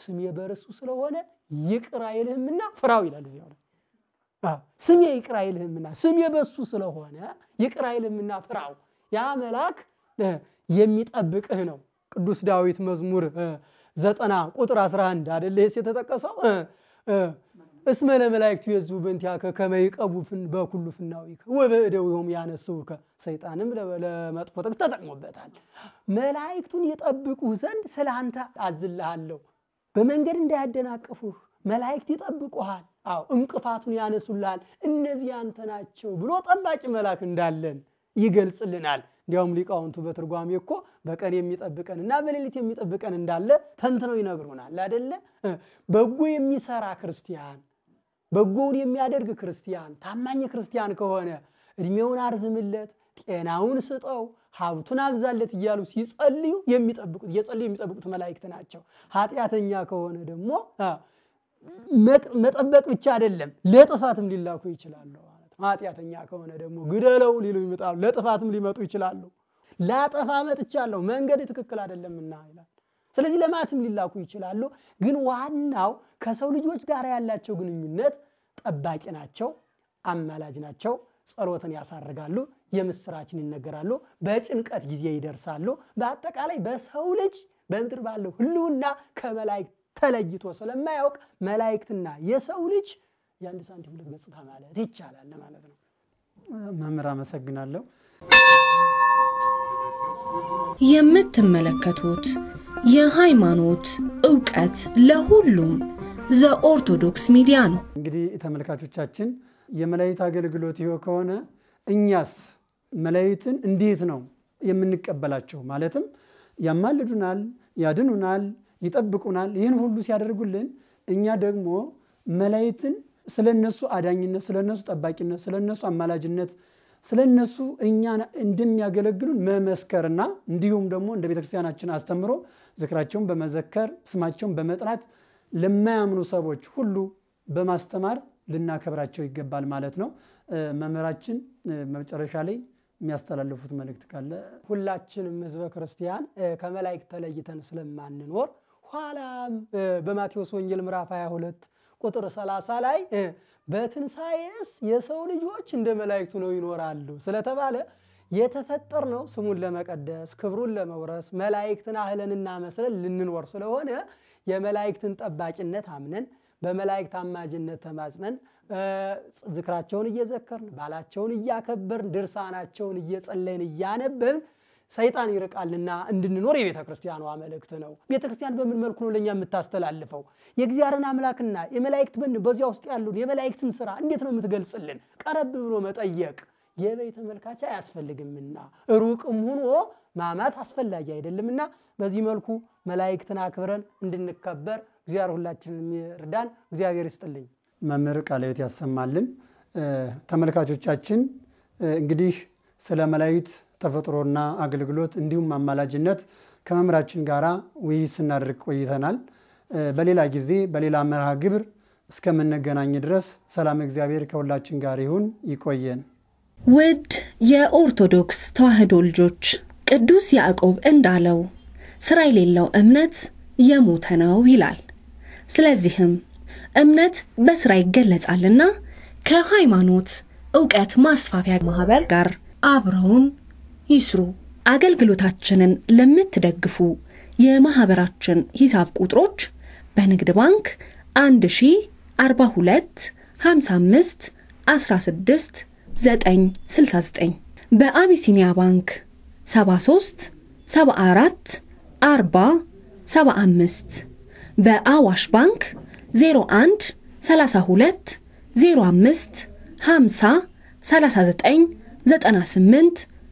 ስሜ በርሱ ስለሆነ ይቅር አይልህምና ፍራው ይላል። እዚ ላይ ስሜ ይቅር አይልህምና ስሜ በሱ ስለሆነ ይቅር አይልህምና ፍራው። ያ መልአክ የሚጠብቅህ ነው። ቅዱስ ዳዊት መዝሙር ዘጠና ቁጥር 11 አደለ የተጠቀሰው እስመ ለመላእክቱ የዝቡ በእንቲአከ ከመ ይቀቡፍን በኩሉ ፍናዊከ ወበእደዊሆም ያነስቡከ። ሰይጣንም ለመጥፎ ጥቅስ ተጠቅሞበታል። መላእክቱን ይጠብቁህ ዘንድ ስለ አንተ አዝልሃለሁ፣ በመንገድ እንዳያደናቅፉህ መላእክት ይጠብቁሃል። አዎ እንቅፋቱን ያነሱልሃል። እነዚህ አንተ ናቸው ብሎ ጠባቂ መልአክ እንዳለን ይገልጽልናል። እንዲያውም ሊቃውንቱ በትርጓሜ እኮ በቀን የሚጠብቀን እና በሌሊት የሚጠብቀን እንዳለ ተንትነው ይነግሩናል። አደለ በጎ የሚሰራ ክርስቲያን በጎውን የሚያደርግ ክርስቲያን ታማኝ ክርስቲያን ከሆነ እድሜውን አርዝምለት፣ ጤናውን ስጠው፣ ሀብቱን አብዛለት እያሉ ሲጸልዩ የሚጠብቁት እየጸልዩ የሚጠብቁት መላእክት ናቸው። ኃጢአተኛ ከሆነ ደግሞ መጠበቅ ብቻ አይደለም ለጥፋትም ሊላኩ ይችላሉ ማለት ነው። ኃጢአተኛ ከሆነ ደግሞ ግደለው ሊሉ ይመጣሉ፣ ለጥፋትም ሊመጡ ይችላሉ። ላጠፋ መጥቻለሁ፣ መንገድ ትክክል አይደለምና ይላል። ስለዚህ ለማትም ሊላኩ ይችላሉ። ግን ዋናው ከሰው ልጆች ጋር ያላቸው ግንኙነት ጠባቂ ናቸው፣ አማላጅ ናቸው። ጸሎትን ያሳርጋሉ፣ የምስራችን ይነገራሉ፣ በጭንቀት ጊዜ ይደርሳሉ። በአጠቃላይ በሰው ልጅ በምድር ባለው ህልውና ከመላእክት ተለይቶ ስለማያውቅ መላእክትና የሰው ልጅ የአንድ ሳንቲም ሁለት ገጽታ ማለት ይቻላል ማለት ነው። መምህር አመሰግናለሁ። የምትመለከቱት የሃይማኖት እውቀት ለሁሉም ዘኦርቶዶክስ ሚዲያ ነው። እንግዲህ ተመልካቾቻችን የመላይት አገልግሎት ይኸው ከሆነ እኛስ መላይትን እንዴት ነው የምንቀበላቸው? ማለትም ያማልዱናል፣ ያድኑናል፣ ይጠብቁናል። ይህን ሁሉ ሲያደርጉልን እኛ ደግሞ መላይትን ስለነሱ አዳኝነት፣ ስለነሱ ጠባቂነት፣ ስለነሱ አማላጅነት ስለ እነሱ እኛ እንደሚያገለግሉን መመስከርና እንዲሁም ደግሞ እንደ ቤተክርስቲያናችን አስተምሮ ዝክራቸውን በመዘከር ስማቸውን በመጥራት ለማያምኑ ሰዎች ሁሉ በማስተማር ልናከብራቸው ይገባል ማለት ነው። መምህራችን መጨረሻ ላይ የሚያስተላልፉት መልእክት ካለ ሁላችንም ህዝበ ክርስቲያን ከመላእክት ተለይተን ስለማንኖር ኋላም በማቴዎስ ወንጌል ምዕራፍ 22 ቁጥር 30 ላይ በትንሣኤስ የሰው ልጆች እንደ መላእክቱ ነው ይኖራሉ ስለተባለ የተፈጠር ነው ስሙን ለመቀደስ ክብሩን ለመውረስ መላእክትን አህለንና መስለን ልንኖር ስለሆነ የመላእክትን ጠባቂነት አምነን በመላእክት አማጅነት ተማጽነን ዝክራቸውን እየዘከርን ባላቸውን እያከበርን ድርሳናቸውን እየጸለይን እያነበብን ሰይጣን ይርቃልና እንድንኖር የቤተ ክርስቲያኗ መልእክት ነው። ቤተ ክርስቲያን በምን መልኩ ነው ለእኛ የምታስተላልፈው? የእግዚአብሔርን አምላክና የመላእክት በን በዚያ ውስጥ ያሉን የመላእክትን ስራ እንዴት ነው የምትገልጽልን? ቀረብ ብሎ መጠየቅ የበይ ተመልካች አያስፈልግምና ሩቅም ሆኖ ማማት አስፈላጊ አይደለምና በዚህ መልኩ መላእክትን አክብረን እንድንከበር እግዚአብሔር ሁላችንን ይርዳን። እግዚአብሔር ይስጥልኝ። መምህር ቃለ ሕይወት ያሰማልን። ተመልካቾቻችን እንግዲህ ስለ መላእክት ተፈጥሮና አገልግሎት እንዲሁም አማላጅነት ከመምህራችን ጋር ውይይት ስናደርግ ቆይተናል። በሌላ ጊዜ በሌላ መርሃ ግብር እስከምንገናኝ ድረስ ሰላም እግዚአብሔር ከሁላችን ጋር ይሁን። ይቆየን። ውድ የኦርቶዶክስ ተዋህዶ ልጆች ቅዱስ ያዕቆብ እንዳለው ስራ የሌለው እምነት የሞተ ነው ይላል። ስለዚህም እምነት በስራ ይገለጻልና ከሃይማኖት እውቀት ማስፋፊያ ማህበር ጋር አብረውን ይስሩ። አገልግሎታችንን ለምትደግፉ የማኅበራችን ሂሳብ ቁጥሮች በንግድ ባንክ 42 55 16 969 በአቢሲኒያ ባንክ 73 74 40 75 በአዋሽ ባንክ 01 32 05 50 39 98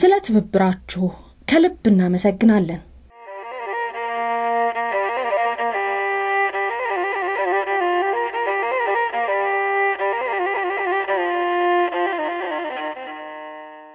ስለ ትብብራችሁ ከልብ እናመሰግናለን።